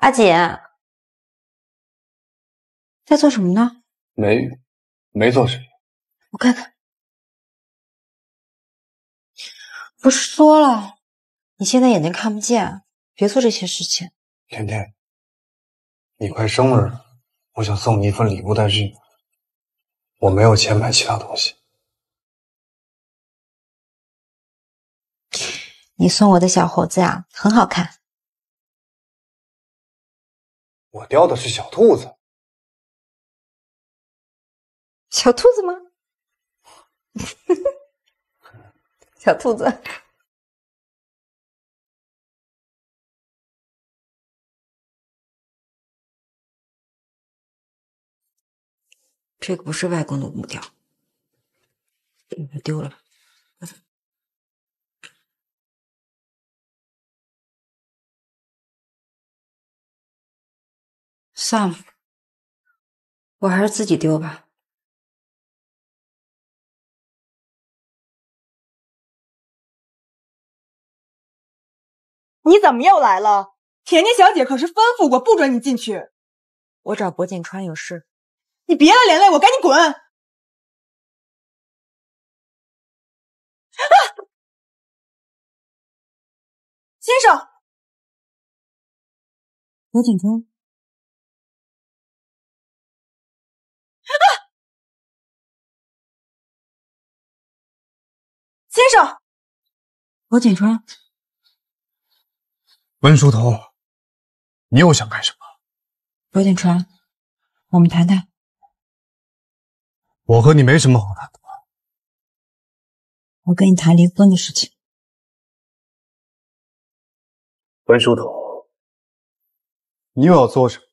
S2: 阿锦，在做什么呢？没，没做什么。我看看。不是说了，你现在眼睛看不见，别做这些事情。甜甜，你快生日了，我想送你一份礼物但是我没有钱买其他东西。你送我的小猴子啊，很好看。我雕的是小兔子，小兔子吗？*laughs* 小兔子，这个不是外公的木雕，给他丢了吧。算了，我还是自己丢吧。你怎么又来了？田家小姐可是吩咐过，不准你进去。我找薄景川有事。你别来连累我，赶紧滚！先生，薄景川。先生，罗锦川，温书童，你又想干什么？罗锦川，我们谈谈。我和你没什么好谈的。我跟你谈离婚的事情。温书童，你又要做什么？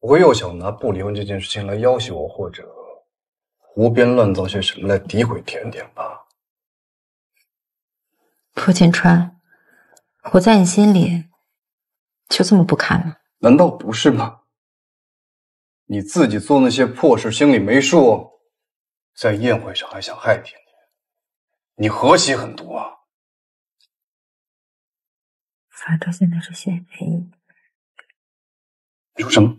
S4: 不会又想拿不离婚这件事情来要挟我，或者胡编乱造些什么来诋毁甜点吧？
S3: 薄千川，我在你心里就这么不堪吗？
S4: 难道不是吗？你自己做那些破事，心里没数，在宴会上还
S2: 想害甜甜，你何其狠毒啊！反正现在是先便你。你说什么？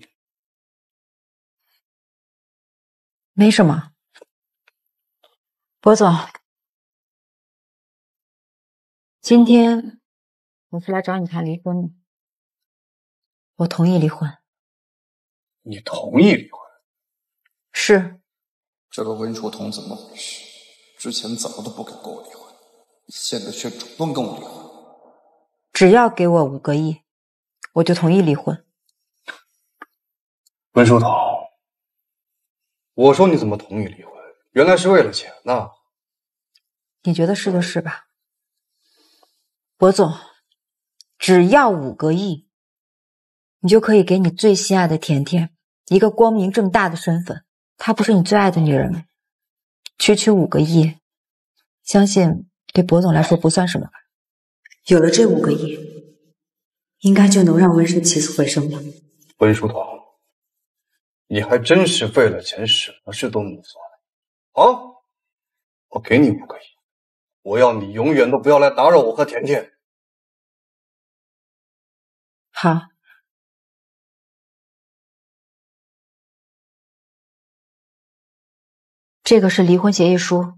S2: 没什么，薄总。今天我是来找你谈离婚的。我同意离婚。你同意离婚？是。这个温书童怎么回事？
S4: 之前怎么都不肯跟我离婚，现在却主动跟我离婚？
S3: 只要给我五个亿，我就同意离婚。
S4: 温书童，我说你怎么同意离婚，原来是为了钱
S3: 呐。你觉得是就是吧。博总，只要五个亿，你就可以给你最心爱的甜甜一个光明正大的身份。她不是你最爱的女人吗？区区五个亿，相信对博总来说不算什么吧？有了这五个亿，应该就能让温氏起死回生了。温书桐，
S4: 你还真是为了钱什么事都能做。
S3: 好，
S2: 我给你五个亿。我要你永远都不要来打扰我和甜甜。好，这个是离婚协议书，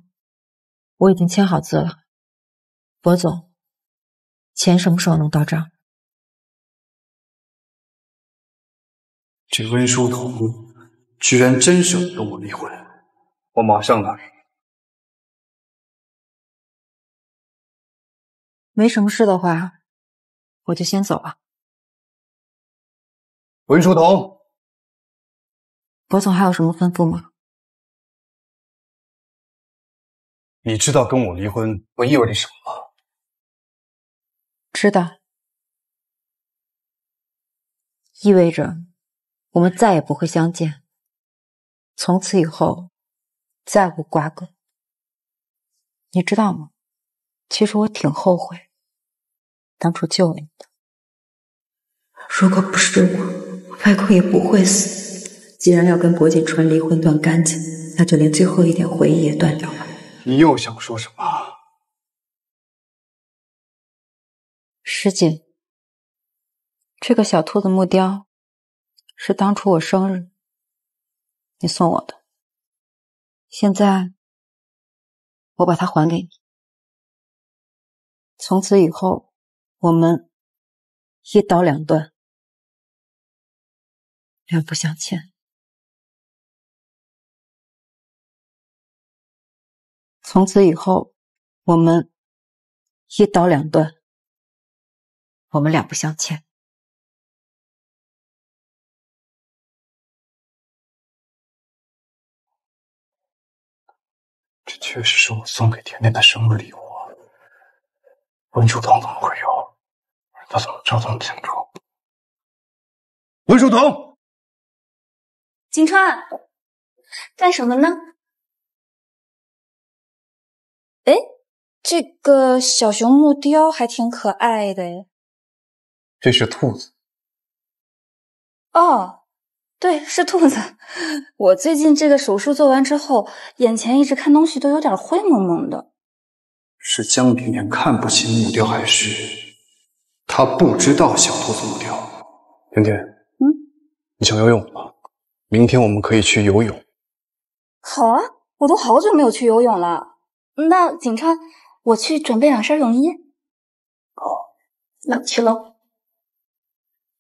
S2: 我已经签好字了。博总，钱什么时候能到账？这温书桐居然真舍得跟我离婚，我马上拿给你。没什么事的话，我就先走了。文书同，博总还有什么吩咐吗？你知道跟我离婚意味着什么吗？知道，意味着我们再
S3: 也不会相见，从此以后再无瓜葛。你知道吗？其实我挺后悔。当初救了你，的。如果不是我，外公也不会死。既然要跟薄锦川离婚断干净，那就连最后一点回忆也断掉了。
S2: 你又想说什么？师姐，这个小兔子木雕是当初我生日你送我的，现在我把它还给你。从此以后。我们一刀两断，两不相欠。从此以后，我们一刀两断，我们两不相欠。这确
S5: 实是我送给甜甜的生日礼物，温处堂怎么会有？怎么这么清楚？文书童，
S2: 景川，干什么呢？哎，这个小熊木雕还挺可爱的。这是兔子。哦，
S3: 对，是兔子。*laughs* 我最近这个手术做完之后，眼前一直看东西都有点灰蒙蒙的。
S4: 是江甜甜看不清木雕，还是？他不知道小兔子木雕，甜甜，嗯，你想游泳吗？明天我们可以去游泳。
S3: 好啊，我都好久没有去游泳了。那景川，我去准备两身泳衣。好，那我去喽。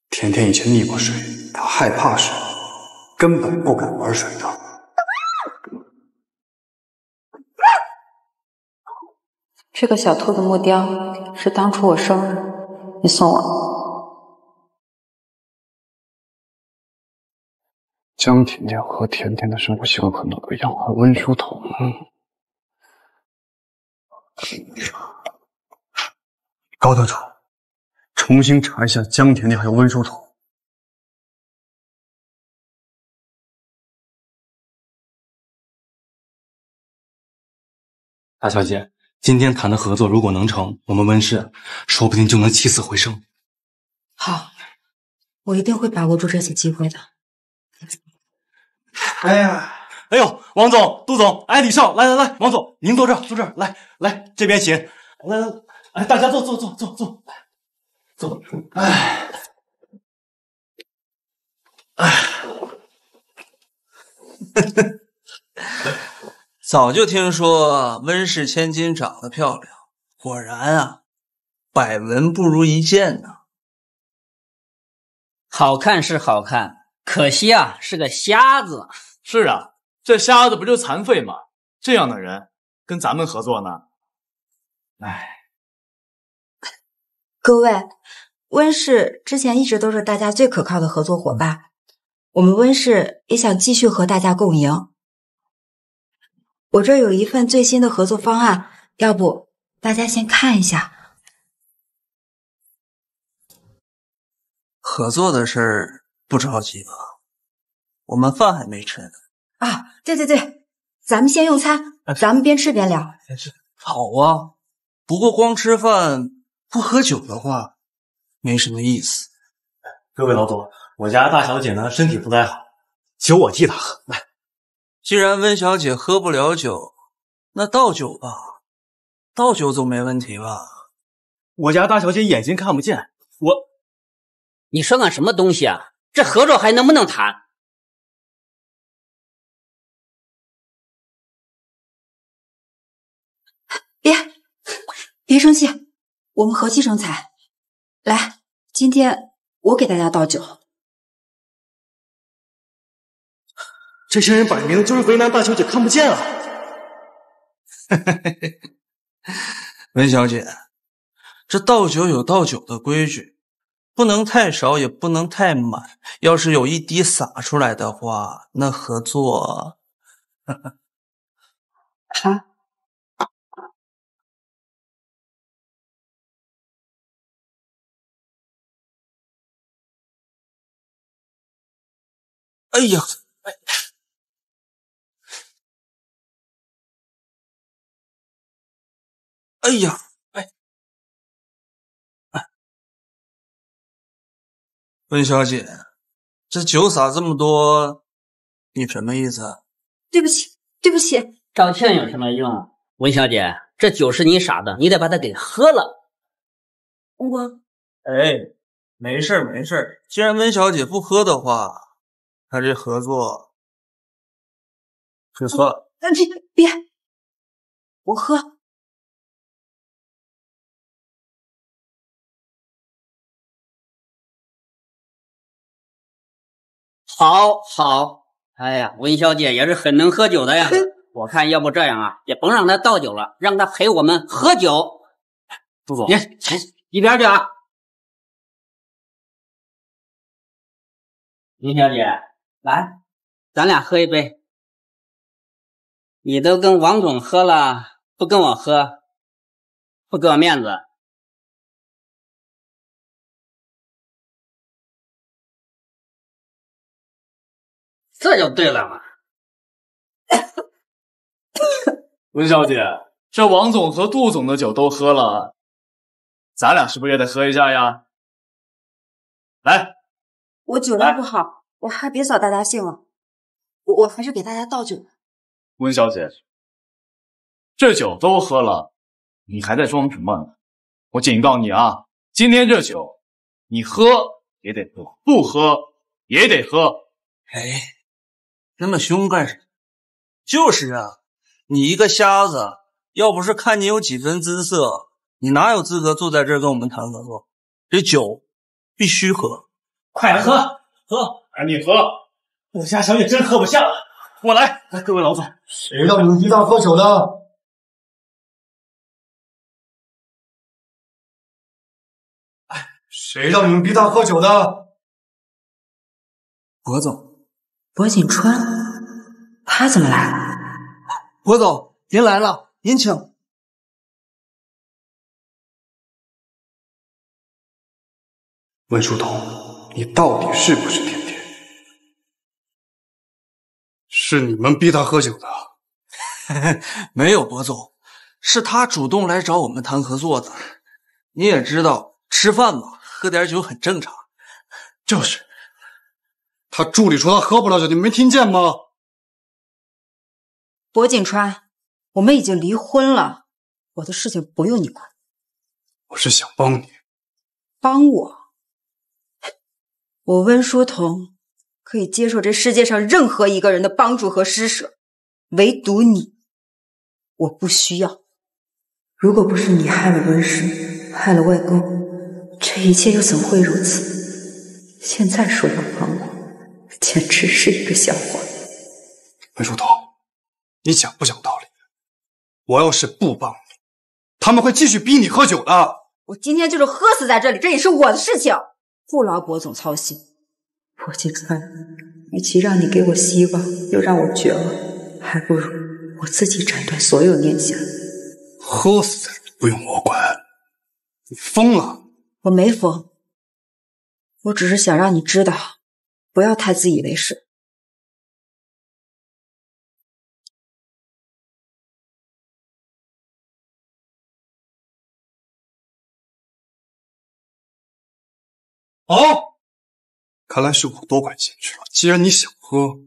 S2: 甜甜以前溺过水，她害怕水，根本不敢玩水的。这个小兔子木雕是当初我生日。你送我。江甜甜和甜甜的生活习惯可能都一样，有温书彤。高德主，重新查一下江甜甜还有温书彤。大小姐。今天谈的合作如果能成，我们温氏说不定就能起
S6: 死回生。
S3: 好，我一定会把握住这次机会的。
S6: 哎呀，哎呦，王总、杜总，哎，李少，来来来，王总您坐这儿，坐这儿，来来这边请。来来，哎，大家坐坐坐坐坐，
S1: 坐。哎，哎，早就听说温氏千金长得漂亮，果然啊，百闻不如一见呐。好看是好看，可惜啊是个瞎子。是啊，这瞎子不就残废吗？这样的人跟咱们合作呢？哎，*laughs* 各
S3: 位，温氏之前一直都是大家最可靠的合作伙伴，我们温氏也想继续和大家共赢。我这有一份最新的合作方案，要不大家先看一下。
S1: 合作的事儿不着急吧？我们饭还没吃呢。
S3: 啊，对对对，咱们先用餐，咱们边吃边聊。
S1: 好啊，不过光吃饭不喝酒的话，没什么意思。各位老总，我家大小姐呢身体不太好，酒我替她喝。来。既然温小姐喝不了酒，那倒酒吧，倒酒总没问题吧？我家大小姐眼睛看
S2: 不见，我，你说俺什么东西啊？这合作还能不能谈？别，别生气，我们和气生财。来，今天我给大家倒酒。这些人摆明就是为难大小姐，看不见啊！
S1: *laughs* 文小姐，这倒酒有倒酒的规矩，不能太少，也不能太满。要是有一滴洒出来
S2: 的话，那合作 *laughs*…… 哈。哎呀！哎，哎呀，哎，哎，温小姐，这酒洒这么
S1: 多，你什么意思？
S2: 对不起，对不起，道歉有
S1: 什么用？温小姐，这酒是你洒的，你得把它给喝了。我，哎，没事没事既然温小姐不喝的话，那这
S2: 合作就算了。别别，我喝。好好，哎呀，文小姐也是很能喝酒的呀。我看要不这样啊，也甭让她倒酒了，让她陪我们喝酒。朱总，你走一边去啊！文小姐，来，咱俩喝一杯。你都跟王总喝了，不跟我喝，不给我面子。这就对了嘛，*coughs* 温小姐，这王总和杜总的酒都喝了，咱俩是不是也得喝一下呀？来，我酒量不好，我还别扫大家兴了，我我还是给大家倒酒。温小姐，这酒都喝了，你还在装什么？我警告你啊，今天
S1: 这酒，你喝也得喝，不喝也得喝。哎。那么凶干什么？就是啊，你一个瞎子，要不是看你有几分姿色，你哪有资格坐在这跟我们谈合作？这酒必须喝，快喝喝，赶紧喝！
S2: 我瞎想也真喝不下了，我来来，各位老总，谁让你们逼着喝酒的？哎，谁让你们逼着喝酒的？何总。薄景川，他怎么来了？薄总，您来了，您请。文书童，你到底是不是甜甜？
S1: 是你们逼他喝酒的？*laughs* 没有，薄总，是他主动来找我们谈合作的。你也知道，吃饭嘛，喝点酒很正常。就是。他助理说他喝不了酒，你没听见
S2: 吗？
S3: 薄景川，我们已经离婚了，我的事情不用你管。
S2: 我是想帮你，
S3: 帮我？*laughs* 我温书童可以接受这世界上任何一个人的帮助和施舍，唯独你，我不需要。如果不是你害了温师害了外公，这一切又怎会如此？现在说要帮我？简直是
S4: 一个笑话！魏如桐，你讲不讲道理？我要是不帮你，他们会继续逼你喝酒的。
S3: 我今天就是喝死在这里，这也是我的事情，不劳国总操心。薄建川，与其让你给我希望，又让我绝望，还不如我自己斩断所有念想。喝死不用我管，你疯了？我没
S2: 疯，我只是想让你知道。不要太自以为是。好，看来是我多管闲事了。既然你想喝，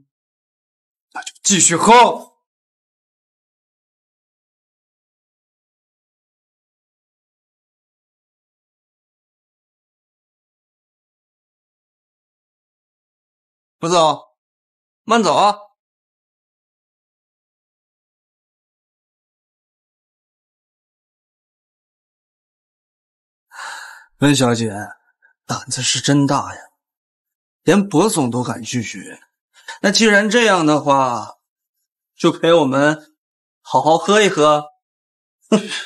S2: 那就继续喝。不总，慢走啊！*sighs* 温小姐胆子是真大呀，连博总都敢拒绝。那既然这样的话，就陪我们好好喝一喝。*laughs*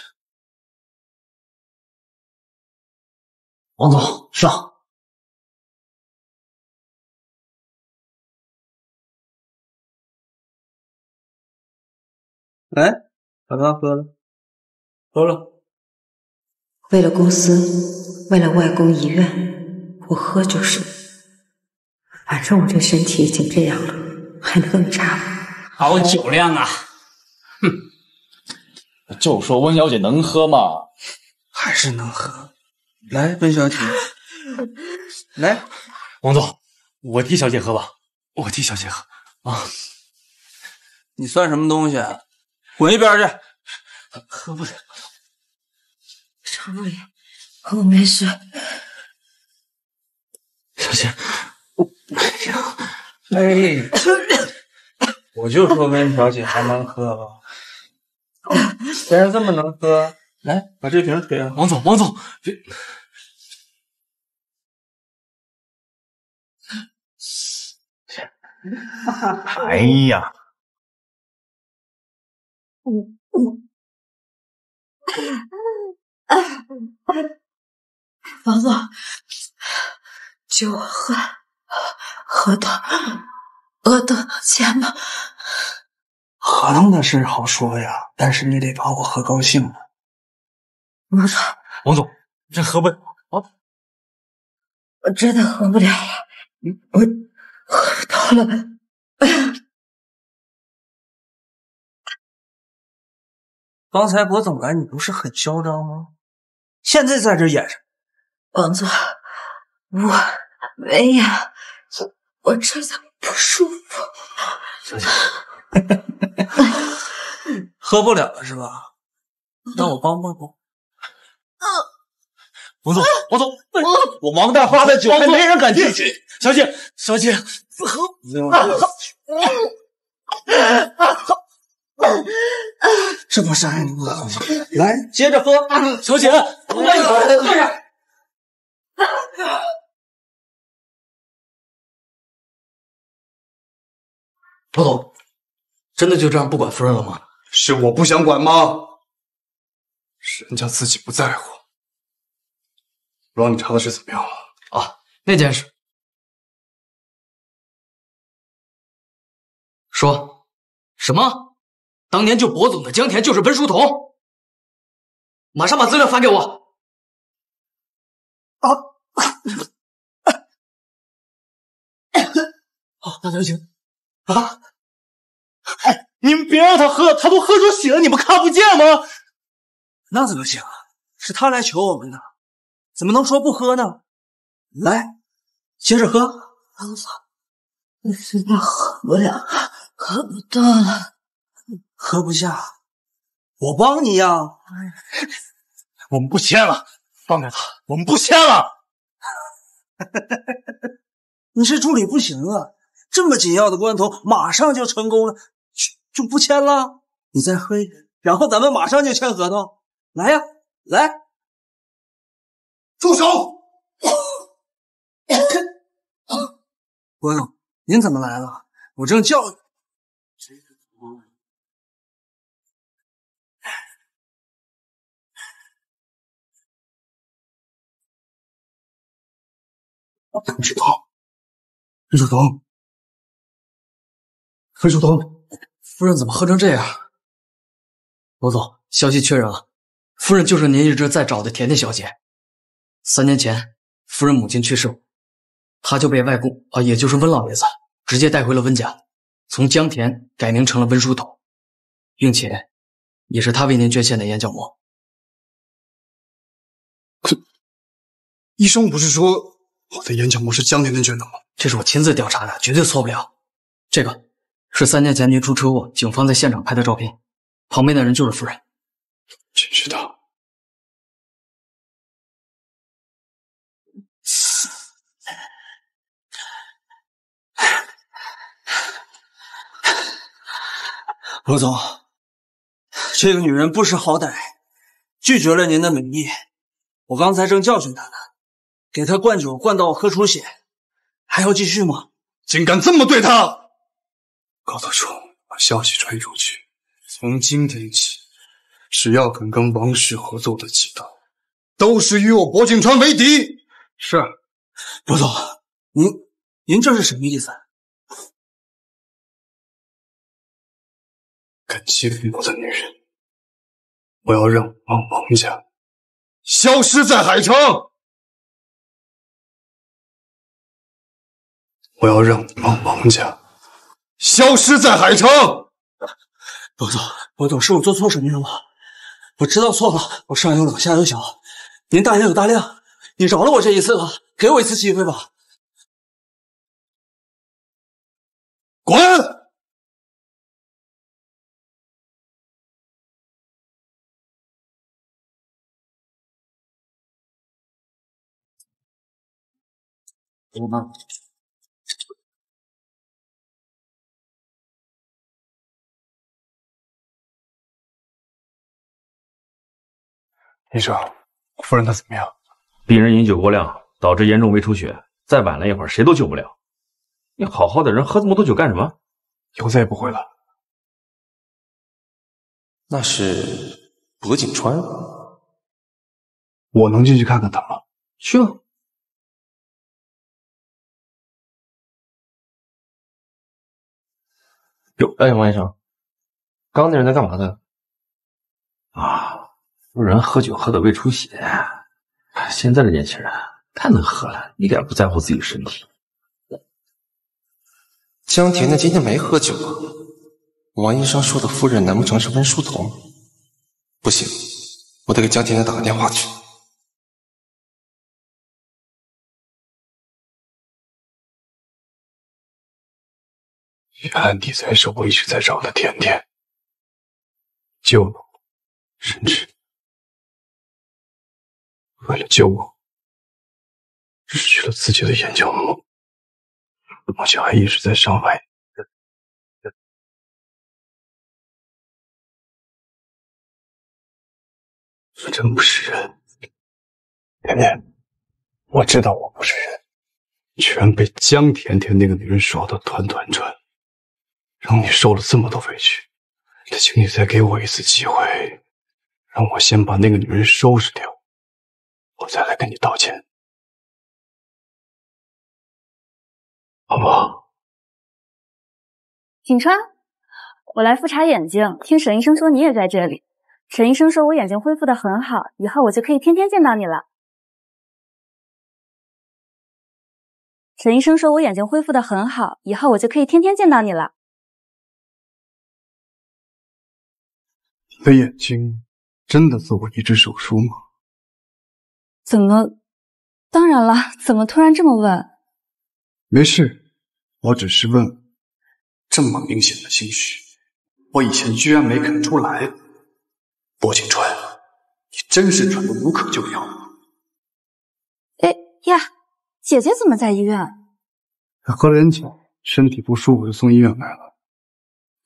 S2: 王总，上。哎，把它喝了，喝了。为了公司，为了外公遗愿，我喝就是。反正我这身体已经这
S3: 样了，
S1: 还能更差吗？
S6: 好酒量啊！哼，
S1: 就说温小姐
S6: 能喝吗？
S1: 还是能喝。来，温小
S6: 姐，*laughs*
S1: 来，王总，我替小姐喝吧，我替小姐喝啊。你算什么东西？滚一边去！
S5: 喝不了。常助理，我没事。小姐，我哎呀，没
S1: 我就说温小姐还蛮喝吧。
S2: 既然这么能喝，来，把这瓶给了。王总，王总，别。哎呀！王总，酒喝，合同，
S1: 合同钱了。合同的事好说呀，但是你得
S2: 把我喝高兴了。王总，王总，这喝不……王总，我真的喝不了了，我喝多了。刚才薄总来，你不是很嚣张吗？现在在这演什么？王
S1: 总，我没演，我怎的不
S3: 舒服。
S1: 小姐，喝不了了是吧？那我帮帮。王总，王总，
S6: 我王大发的酒还没人敢进去。小姐，小姐，喝，不用，不 *laughs* 这不伤害
S2: 你我来接着喝。小姐，老总，真的就这样不管夫人了吗？是我不想管吗？是人家自己不在乎。知道你查的事怎么样了？啊，那件事，说什么？当年救博总的江田就是温书童，马上把资料发给我。啊！*coughs* 啊！那就大家请。啊！你们别让他喝，他都喝出血了，你们看不见
S1: 吗？那怎么行啊？是他来求我们的，怎么能说不喝
S2: 呢？来，接着喝。嫂子，我真的喝不了，喝不动了。喝不下，我
S1: 帮你呀。*laughs* 我们不签了，放开他，我们不签了。*laughs* 你是助理不行啊，这么紧要的关头，马上就成功了，就不签了？你再喝一点，然后咱们
S2: 马上就签合同。来呀，来，住手！*coughs* 郭总，您怎么来了？我正教育。不知道。任书彤，任书童，夫人怎么喝成这样？罗总，消息确认了，夫人就是您一直在找的甜甜小姐。三年前，
S1: 夫人母亲去世，她就被外公啊，也就是温老爷子直接带回了温
S2: 家，从江田改名成了温书童，并且也是他为您捐献的眼角膜。可医生不是说？我的眼角膜是江甜的卷的吗？这是我亲自调查的，绝对错不了。这个是三年前您出车祸，警方在现场拍的照片，旁边的人就是夫人。真是他，
S1: 罗总，这个女人不识好歹，拒绝了您的美意，我刚才正教训她呢。给他灌酒，灌到喝出血，还要继续吗？竟敢这么对他！高大叔，把消息传出去，从今天起，
S4: 只要肯跟王氏合作的几人，都是与我薄景川为敌。
S2: 是，薄总，您您这是什么意思？敢欺负我的女人，我要让王王家消失在海城！我要让你们王家消失在海城。罗总，我总，是我做错什么了吗？我知道错了，我上有老下有小，您大人有大量，你饶了我这一次吧，给我一次机会吧。滚！我妈。医生，夫人她怎么样？病人饮酒过量，
S1: 导致严重胃出血，再晚了一会儿谁都救不了。你好好的人喝这么多酒干什
S2: 么？以后再也不会了。
S5: 那是
S2: 柏景川，我能进去看看他吗？去。哟，哎，王医生，刚刚那人在干嘛呢？
S1: 啊。不然喝酒喝的胃出血。现在的年轻人太能喝了，一点不在乎自己身体。江甜甜
S2: 今天没喝酒啊？王医生说的夫人，难不成是温书童？不行，我得给江甜甜打个电话去。原来你才是我一直在找的甜甜，救了我，甚至。为了救我，失去了自己的眼角膜，而且还一直在伤害你，你真不是人！甜甜，我知道我不是人，居然被江甜甜那个女人耍得团团转，
S4: 让你受了这么多委屈。那请你再给我一次机会，
S2: 让我先把那个女人收拾掉。我再来跟你道歉，不好？景川，我来复查眼睛，听沈医生说你也在这里。沈医生说我眼睛恢复的很好，以后我就可以天天见到你了。沈医生说我眼睛恢复的很好，以后我就可以天天见到你了。你的眼睛真的做过移植手术吗？怎么？当
S3: 然了，怎么突然这么问？
S4: 没事，我只是问，这么明显的心虚，我以前居然没看出来。薄景川，你真是蠢的无可救药！
S3: 哎呀，姐姐怎么在医院？
S4: 喝了点酒，身体不舒服，就送医院来了。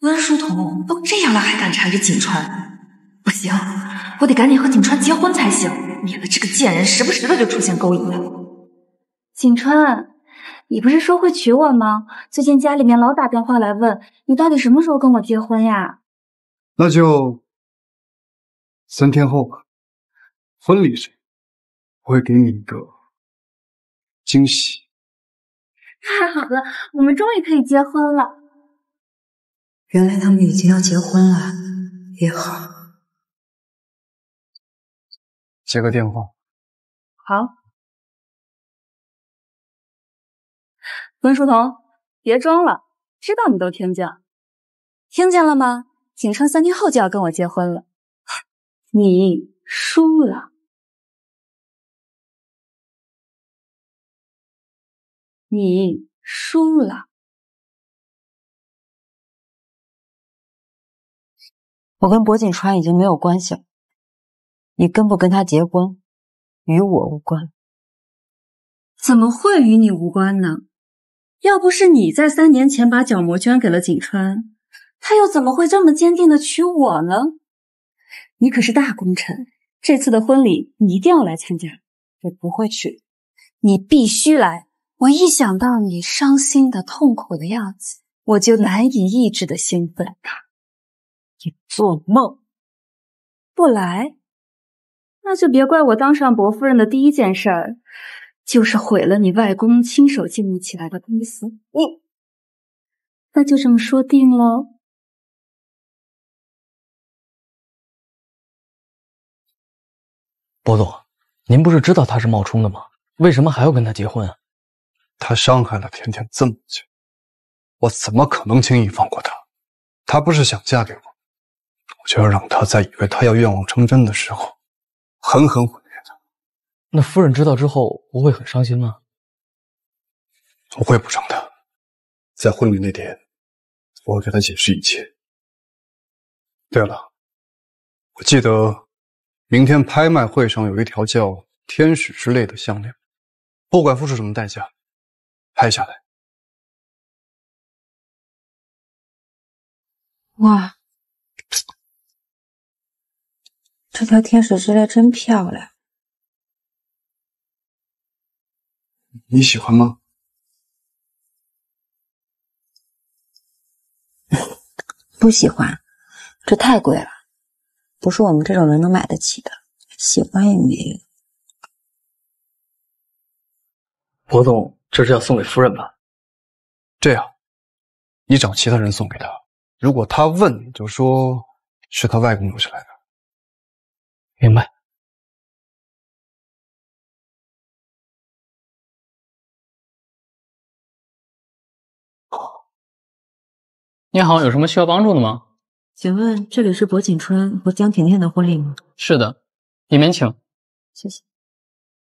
S3: 温书童都这样了，还敢缠着景川？不行！我得赶紧和景川结婚才行，免得这个贱人时不时的就出现勾引我。景川，你不是说会娶我吗？最近家里面老打电话
S2: 来问，你到底什么时候跟我结婚呀？那就三天后吧。婚礼上我会给你一个惊喜。*laughs* 太好了，我们终于可以结婚了。原来他们已经要结婚了，也好。接个电话。好，温书童，别装了，知道你都听见，听见了吗？景川三天后就要跟我结婚了，你输了，你输了，我跟薄景川已经没有关系了。你跟不跟他结婚，与我无关。怎么会与你无关呢？要不是你在三年前把角膜
S3: 捐给了景川，他又怎么会这么坚定的娶我呢？你可是大功臣，这次的婚礼你一定要来参加。我不会去，你必须来。我一想到你伤心的、痛苦的样子，我就难以抑制的兴奋。你做梦，不来。那就别怪我，当上伯夫人的第一件事儿，
S2: 就是毁了你外公亲手建立起来的公司。你，那就这么说定了。伯总，您不是知道他是冒充的吗？为什么还要跟他结婚？啊？他伤害了甜甜这么久，我怎么可
S4: 能轻易放过他？他不是想嫁给我，我就要让他在以为他要愿
S1: 望成真的时候。狠狠毁灭他。那夫人知道之后，不会很
S2: 伤心吗？我会补偿的。在婚礼那天，我会给她解释一切。对了，我记
S4: 得明天拍卖会上有一条叫《天使之泪》的项链，
S2: 不管付出什么代价，拍下来。哇。这条天使之泪真漂亮，你喜欢吗？
S3: *laughs* 不喜欢，这太贵了，不是我们这
S2: 种人能买得起的。喜欢也没有，博总这是要送给夫人吧？这样，你找其他人送给他。如果他问，就说是他外公留下来的。明白。你好，有什么需要帮助的吗？请问这里是博景川和江甜甜的婚
S3: 礼吗？是的，里面请。谢谢。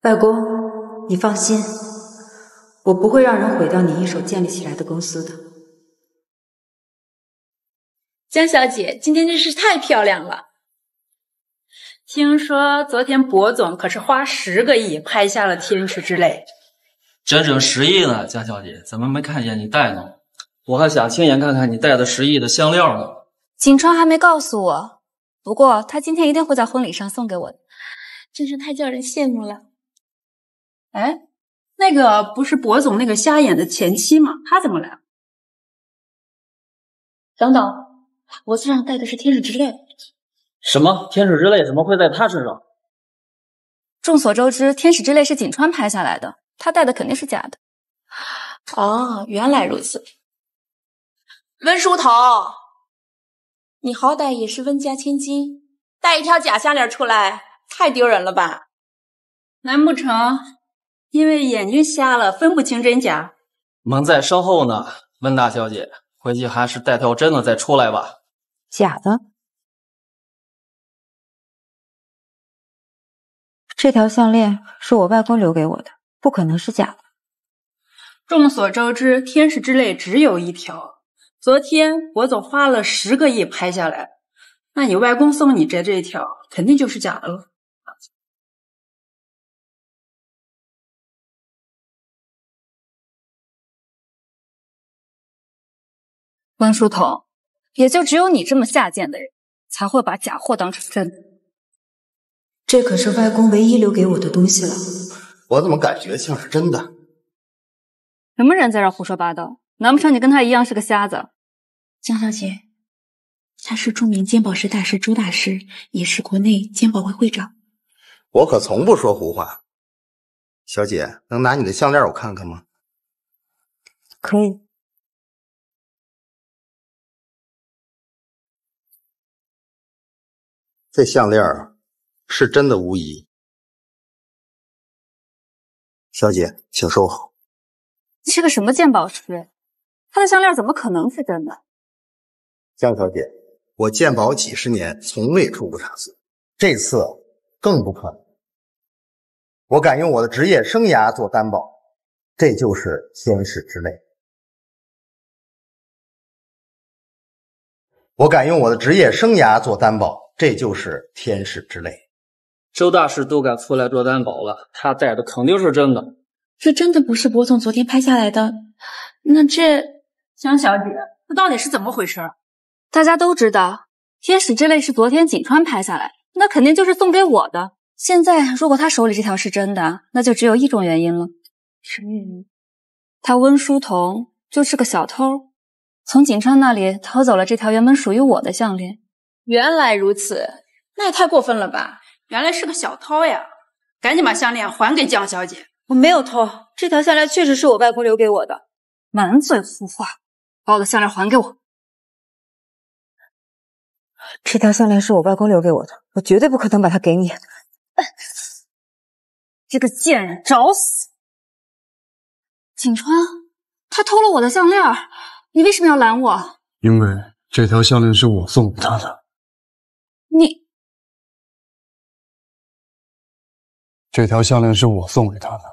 S2: 外公，
S3: 你放心，我不会让人毁掉你一手建立起来的公司的。江小姐今天真是太漂亮了。听说昨天博总可是花十个亿拍下了《天使之泪》，
S1: 整整十亿呢，江小姐，怎么没看见你戴呢？我还想亲眼看看你戴的十亿的项链呢。
S3: 景川还没告诉我，不过他今天一定会在婚礼上送给我的，真是太叫人羡慕了。哎，那个不是博总那个瞎眼的前妻吗？他怎么来了？等等，脖子上戴的是《天使之泪》。
S2: 什么天使
S1: 之泪怎么会在他身上？
S3: 众所周知，天使之泪是锦川拍下来的，他戴的肯定是假的。哦，原来如此。温书桐，你好歹也是温家千金，戴一条假项链出来，太丢人了吧？难不成因为眼睛瞎了，分不清真假？
S1: 蒙在身后呢，温大小姐，回去
S2: 还是戴条真的再出来吧。假的。这条项链是我外公留给我的，不可
S3: 能是假的。众所周知，天使之泪只有一条，
S2: 昨天我总花了十个亿拍下来，那你外公送你的这一条肯定就是假的了。温书桐，也就只有你这么下贱的人才会把假货当成真。的。
S3: 这可是外公唯一
S2: 留给我的东西了，我怎么感觉像是真的？
S3: 什么人在这胡说八道？难不成你跟他一样是个瞎子？江小姐，他是著名鉴宝师大师朱大师，也是国
S2: 内鉴宝会会长。
S4: 我可从不说胡话。小姐，能
S2: 拿你的项链我看看吗？可以。这项链啊，是真的无疑，小姐，请收好。你是个什么鉴宝师？他的项链怎么可能是真
S3: 的？
S4: 江小姐，我鉴宝几十年，从未出过差错，
S2: 这次更不可能。我敢用我的职业生涯做担保，这就是天使之泪。我敢用我的职业生涯做担保，这就是天
S1: 使之泪。周大师都敢出来做担保了，他带的肯定是真的。
S3: 这真的不是博总昨天拍下来的？那这江小姐，这到底是怎么回事？大家都知道，《天使之泪》是昨天景川拍下来，那肯定就是送给我的。现在，如果他手里这条是真的，那就只有一种原因了。
S2: 什么原因？
S3: 他温书童就是个小偷，从景川那里偷走了这条原本属于我的项链。原来如此，那也太过分了吧！原来是个小偷呀！赶紧把项链还给江小姐！我没有偷，这条项链确实是我外公留给我的。满嘴胡话！把我的项链还给我！
S2: 这条项链是我外公留给我的，我绝对不可能把它给你。这个贱人找死！景川，他偷了我的项链，你为什么要拦我？因为这条项链是我送给他的。你。这条项链是我送给他的。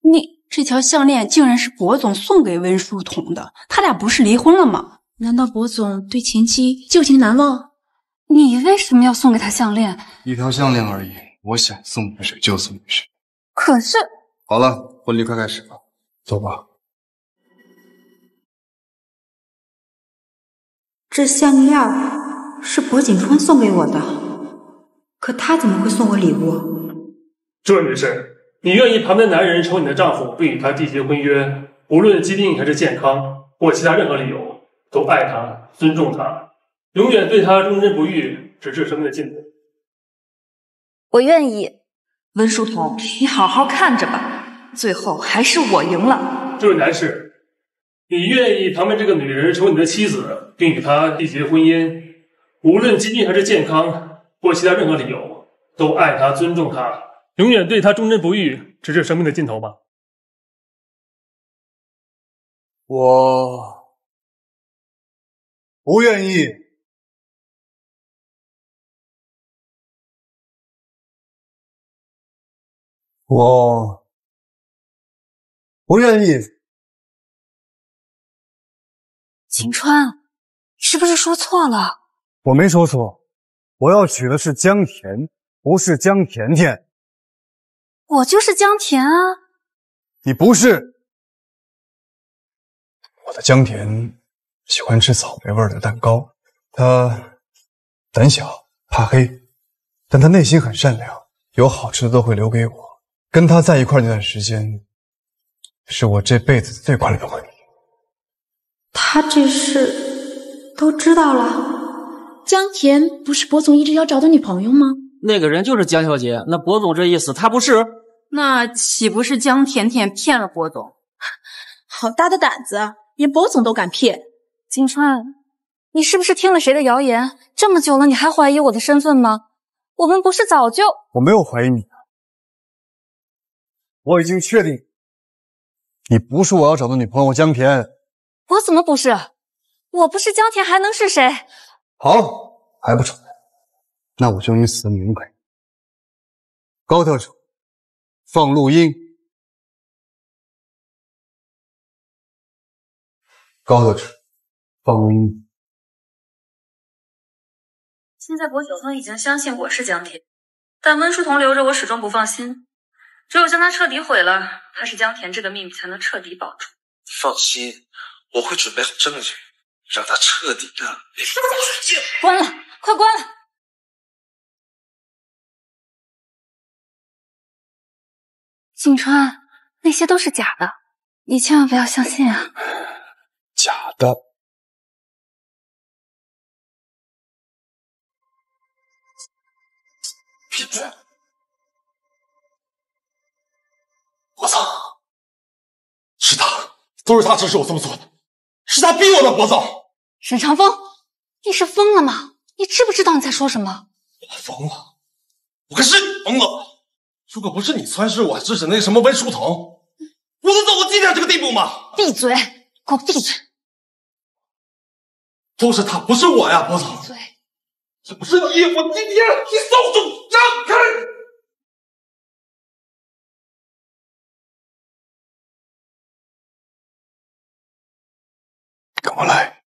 S2: 你这条项链竟然是薄总送给温书桐的，他俩不是离
S3: 婚了吗？难道薄总对前妻旧情难忘？你为什么要送给他项链？
S4: 一条项链而已，我想送给谁就送给谁。可是，好了，婚礼快开始吧，走吧。
S2: 这项链是薄景川送给我的，
S3: 可他怎么会送我礼物？
S1: 这位女士，你愿意旁边的男人成为你的丈夫，并与他缔结婚约，无论疾病还是健康或其他任何理由，都爱他、尊重他，永远对他忠贞不渝，直至生命的尽头。
S3: 我愿意。温书童，你好好看着吧，
S1: 最后还是我赢了。这位男士，你愿意旁边这个女人成为你的妻子，并与她缔结婚姻，无论疾病还是健康
S2: 或其他任何理由，都爱她、尊重她。
S1: 永远对他忠贞不渝，直至生命的尽
S2: 头吧。我，不愿意。我，不愿意。秦川，是不是说错了？我没说错，我要娶的是江甜，不是江甜甜。我就是江甜啊！你不是我的江甜，喜欢吃草莓味的蛋糕。他胆小怕黑，
S4: 但他内心很善良，有好吃的都会留给我。跟他在一块那段时间，是我这辈子最快乐的回忆。
S5: 他这
S3: 是都知道了？江甜不是博总一直要找的女朋友吗？
S1: 那个人就是江小姐。那博总这意思，他不是？那岂不是
S3: 江甜甜骗了博总？好大的胆子，连博总都敢骗！金川，你是不是听了谁的谣言？这么久了，你还怀疑我的身份吗？我们不是早就……
S4: 我没有怀疑你，我已经确定你不是我要找的女朋友江甜。
S3: 我怎么不是？
S2: 我不是江甜还能是谁？
S4: 好，还不承认？那我
S2: 就你死的明白。高特首。放录音，高德志，放录音。现在薄九峰已经相信我是江甜，但温书桐留着我始终不放心，只有将他彻底毁
S3: 了，他是江田这个秘密才能彻底保住。
S1: 放心，我会准备好证据，
S2: 让他彻底的。关了，快关了。景川，那些都是假的，你千万不要相信啊！*sniffs* 假的，闭嘴！我操，是他，都是他指使我这么做的，是他逼我的
S3: 脖子！沈长风，你是疯了吗？你知不知道你在说什么？
S6: 我疯了，我是疯了。如果不是你撺掇我支持那个什么温书桐，
S2: 我能走到今天这个地步吗？闭嘴！给我闭嘴！都是他，不是我呀，脖总！闭嘴！也不是你，我今天你受不让开！跟我来，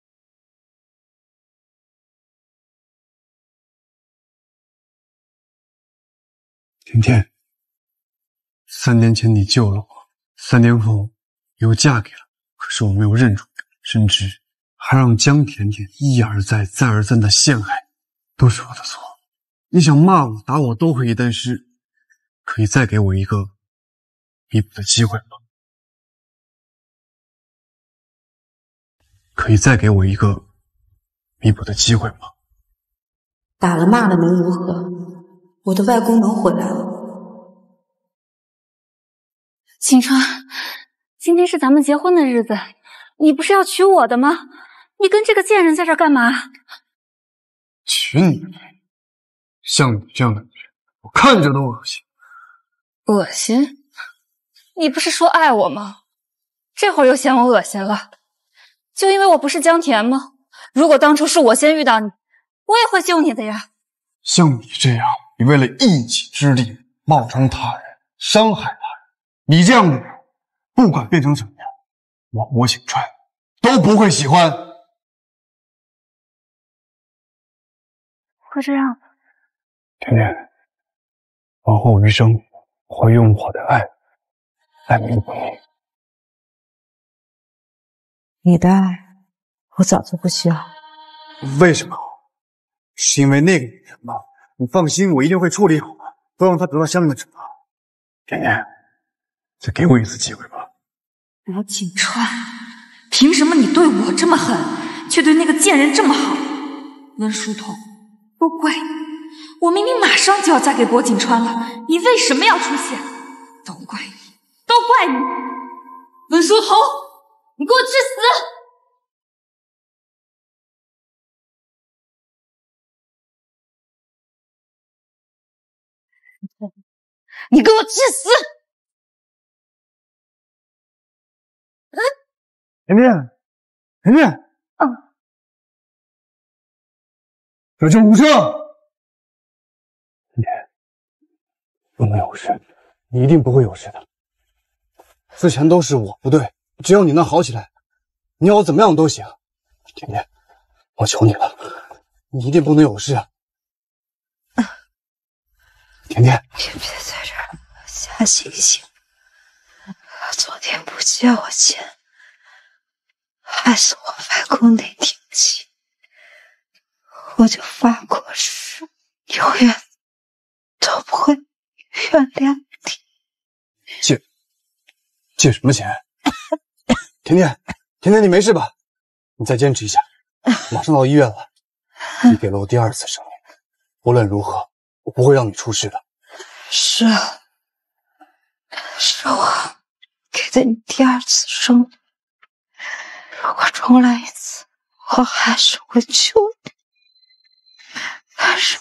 S2: 甜天。三年前你救
S4: 了我，三年后又嫁给了，可是我没有认出，甚至还让江甜甜一而再、再而三的陷害，都是我的错。你
S2: 想骂我、打我都可以，但是可以再给我一个弥补的机会吗？可以再给我一个弥补的机会吗？打了骂了能如何？我的外公能回来了。
S3: 秦川，今天是咱们结婚的日子，你不是要娶我的吗？你跟这个贱人在这儿干嘛？
S2: 娶你？
S4: 像你这样的女人，我看着都恶心。
S3: 恶心？你不是说爱我吗？这会儿又嫌我恶心了？就因为我不是江田吗？如果当初是我先遇到你，我也会救你的呀。
S4: 像你这样，你为了一己之力冒充他人，伤害了。你这
S2: 样的人，不管变成什么样，我我景川都不会喜欢。会这样？甜甜，往后余生，我会用我的爱来弥补你。你的爱，我早就不需要。为什么？是因为那个女人吗？你
S4: 放心，我一定会处理好的，都让她得到相应的惩罚。甜甜。再给我一次机会吧，
S3: 薄锦川，凭什么你对我这么狠，却对那个贱人这么好？温书桐，都怪你！我明明马上就要嫁给薄锦川了，你为什么要出现？都怪你，都
S2: 怪你！温书桐，你给我去死！你给我去死！甜甜，甜甜啊，小军，无事。甜甜，不能有事，你一定不会有事的。
S4: 之前都是我不对，只要你能好起来，你要我怎么样都行。甜甜，我求你了，你一定不能有事。啊。
S3: 甜甜，别在这儿瞎星星。昨天不借我钱。害死我外公
S2: 那天起，我就发过誓，永远都不会原谅你。借
S4: 借什么钱？*coughs* 甜甜，甜甜，你没事吧？你再坚持一下，马上到医院了。你给了我第二次生命，无论如何，我不会让你出事的。
S3: 是，
S5: 是我
S2: 给的你第二次生命。如果重来一次，
S5: 我还是会救你，但是，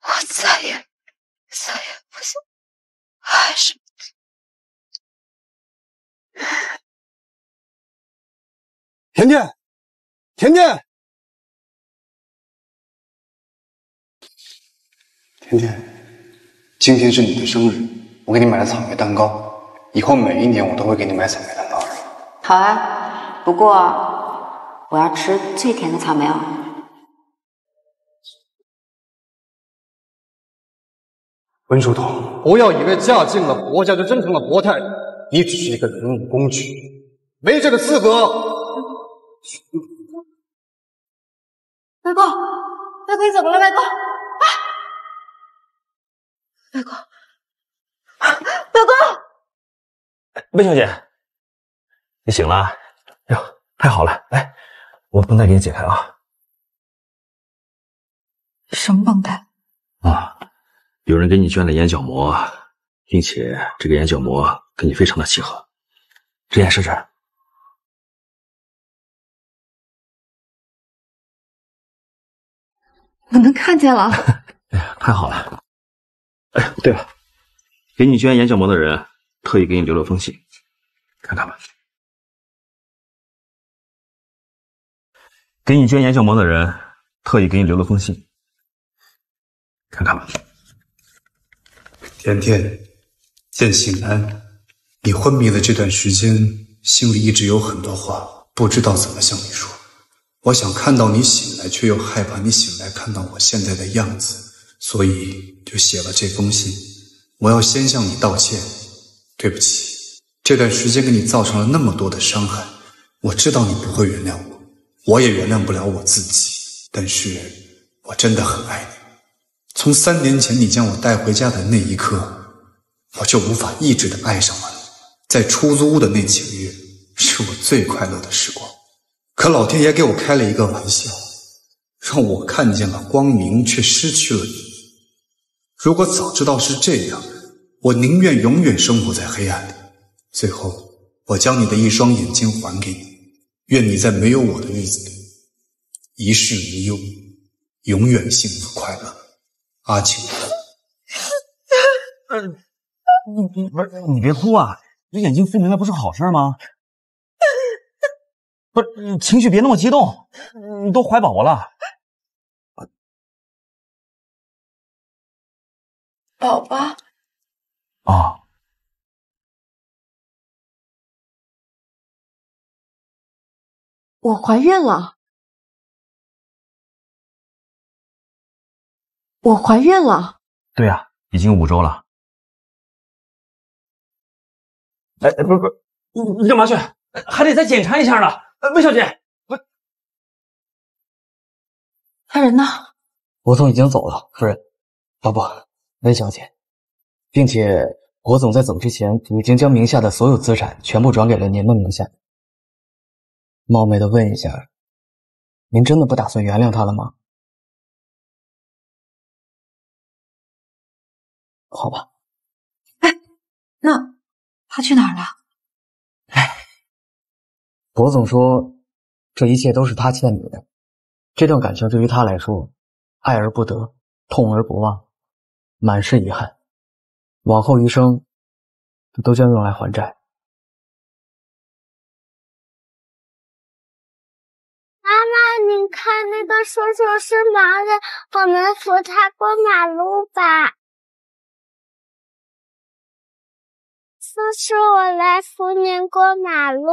S5: 我再也，再也不想，爱上
S2: 甜甜，甜甜，甜甜，今天是你的生日，我给你买了草
S4: 莓蛋糕。以后每一年，我都会给你买草莓蛋。
S3: 好啊，不过
S2: 我要吃最甜的草莓哦。文殊同，不要以为嫁进了伯家
S6: 就真成了伯太，你只是一个人物工具，没这个资格。
S2: 外公，外公你怎么了？外公啊！
S5: 外公，外公！
S2: 温小姐。你醒了，哟，太好了！来，我绷带给你解开啊。
S5: 什么绷带？啊，
S1: 有人给你捐了眼角膜，并且这个
S2: 眼角膜跟你非常的契合。这眼试试。我能看见了。*laughs* 哎呀，太好了！哎，对了，给你捐眼角膜的人特意给你留了封信，看看吧。给你捐眼角膜的人特意给你留了封信，看看吧。甜甜，见信
S4: 安，你昏迷的这段时间，心里一直有很多话，不知道怎么向你说。我想看到你醒来，却又害怕你醒来看到我现在的样子，所以就写了这封信。我要先向你道歉，对不起，这段时间给你造成了那么多的伤害，我知道你不会原谅我。我也原谅不了我自己，但是我真的很爱你。从三年前你将我带回家的那一刻，我就无法抑制的爱上了你。在出租屋的那几个月，是我最快乐的时光。可老天爷给我开了一个玩笑，让我看见了光明，却失去了你。如果早知道是这样，我宁愿永远生活在黑暗里。最后，我将你的一双眼睛还给你。愿你在没有我的日子里，一世无忧，永远幸福快乐，
S6: 阿青。嗯，你不是你别哭啊！你眼睛飞明了不是好事吗？不
S2: 是，情绪别那么激动，你都怀宝宝了。宝宝。啊。我怀孕了，我怀孕了。对呀，已经五周了。哎，不不，你你干嘛去？还得再检查一下呢，哎，温小姐。不，他人呢？国总已经走了，夫人。啊不，温小姐，并且国总在走之前已经将名下的所有资产全部转给了您的名下。冒昧的问一下，您真的不打算原谅他了吗？好吧。哎，那他去哪儿了？哎，博总说这一切都是他欠你的，这段感情对于他来说，爱而不得，痛而不忘，满是遗憾，往后余生都将用来还债。看，那个叔叔是盲人，我们扶他过马路吧。叔叔，我来扶您过马路。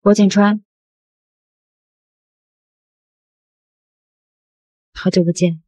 S2: 郭建川，好久不见。